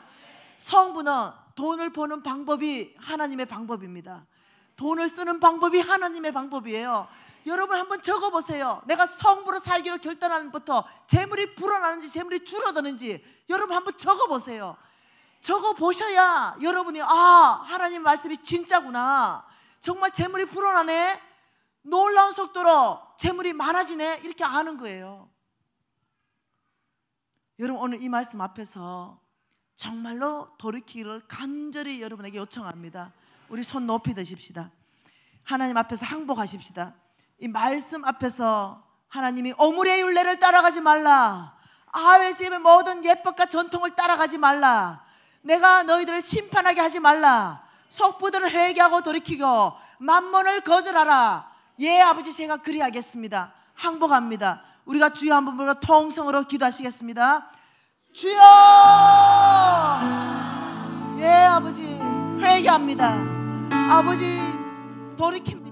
성부는 돈을 버는 방법이 하나님의 방법입니다. 돈을 쓰는 방법이 하나님의 방법이에요. 여러분 한번 적어보세요. 내가 성부로 살기로 결단하는 부터 재물이 불어나는지 재물이 줄어드는지 여러분 한번 적어보세요. 적어보셔야 여러분이 아 하나님 말씀이 진짜구나. 정말 재물이 불어나네. 놀라운 속도로 재물이 많아지네. 이렇게 아는 거예요. 여러분 오늘 이 말씀 앞에서 정말로 돌이키기를 간절히 여러분에게 요청합니다. 우리 손 높이 드십시다. 하나님 앞에서 항복하십시다. 이 말씀 앞에서 하나님이 오물의 윤례를 따라가지 말라. 아의 집의 모든 예법과 전통을 따라가지 말라. 내가 너희들을 심판하게 하지 말라. 속부들을 회개하고 돌이키고 만문을 거절하라. 예 아버지 제가 그리하겠습니다. 항복합니다. 우리가 주여 한번 으로 통성으로 기도하시겠습니다. 주여! 예, 아버지. 회개합니다. 아버지, 돌이킴.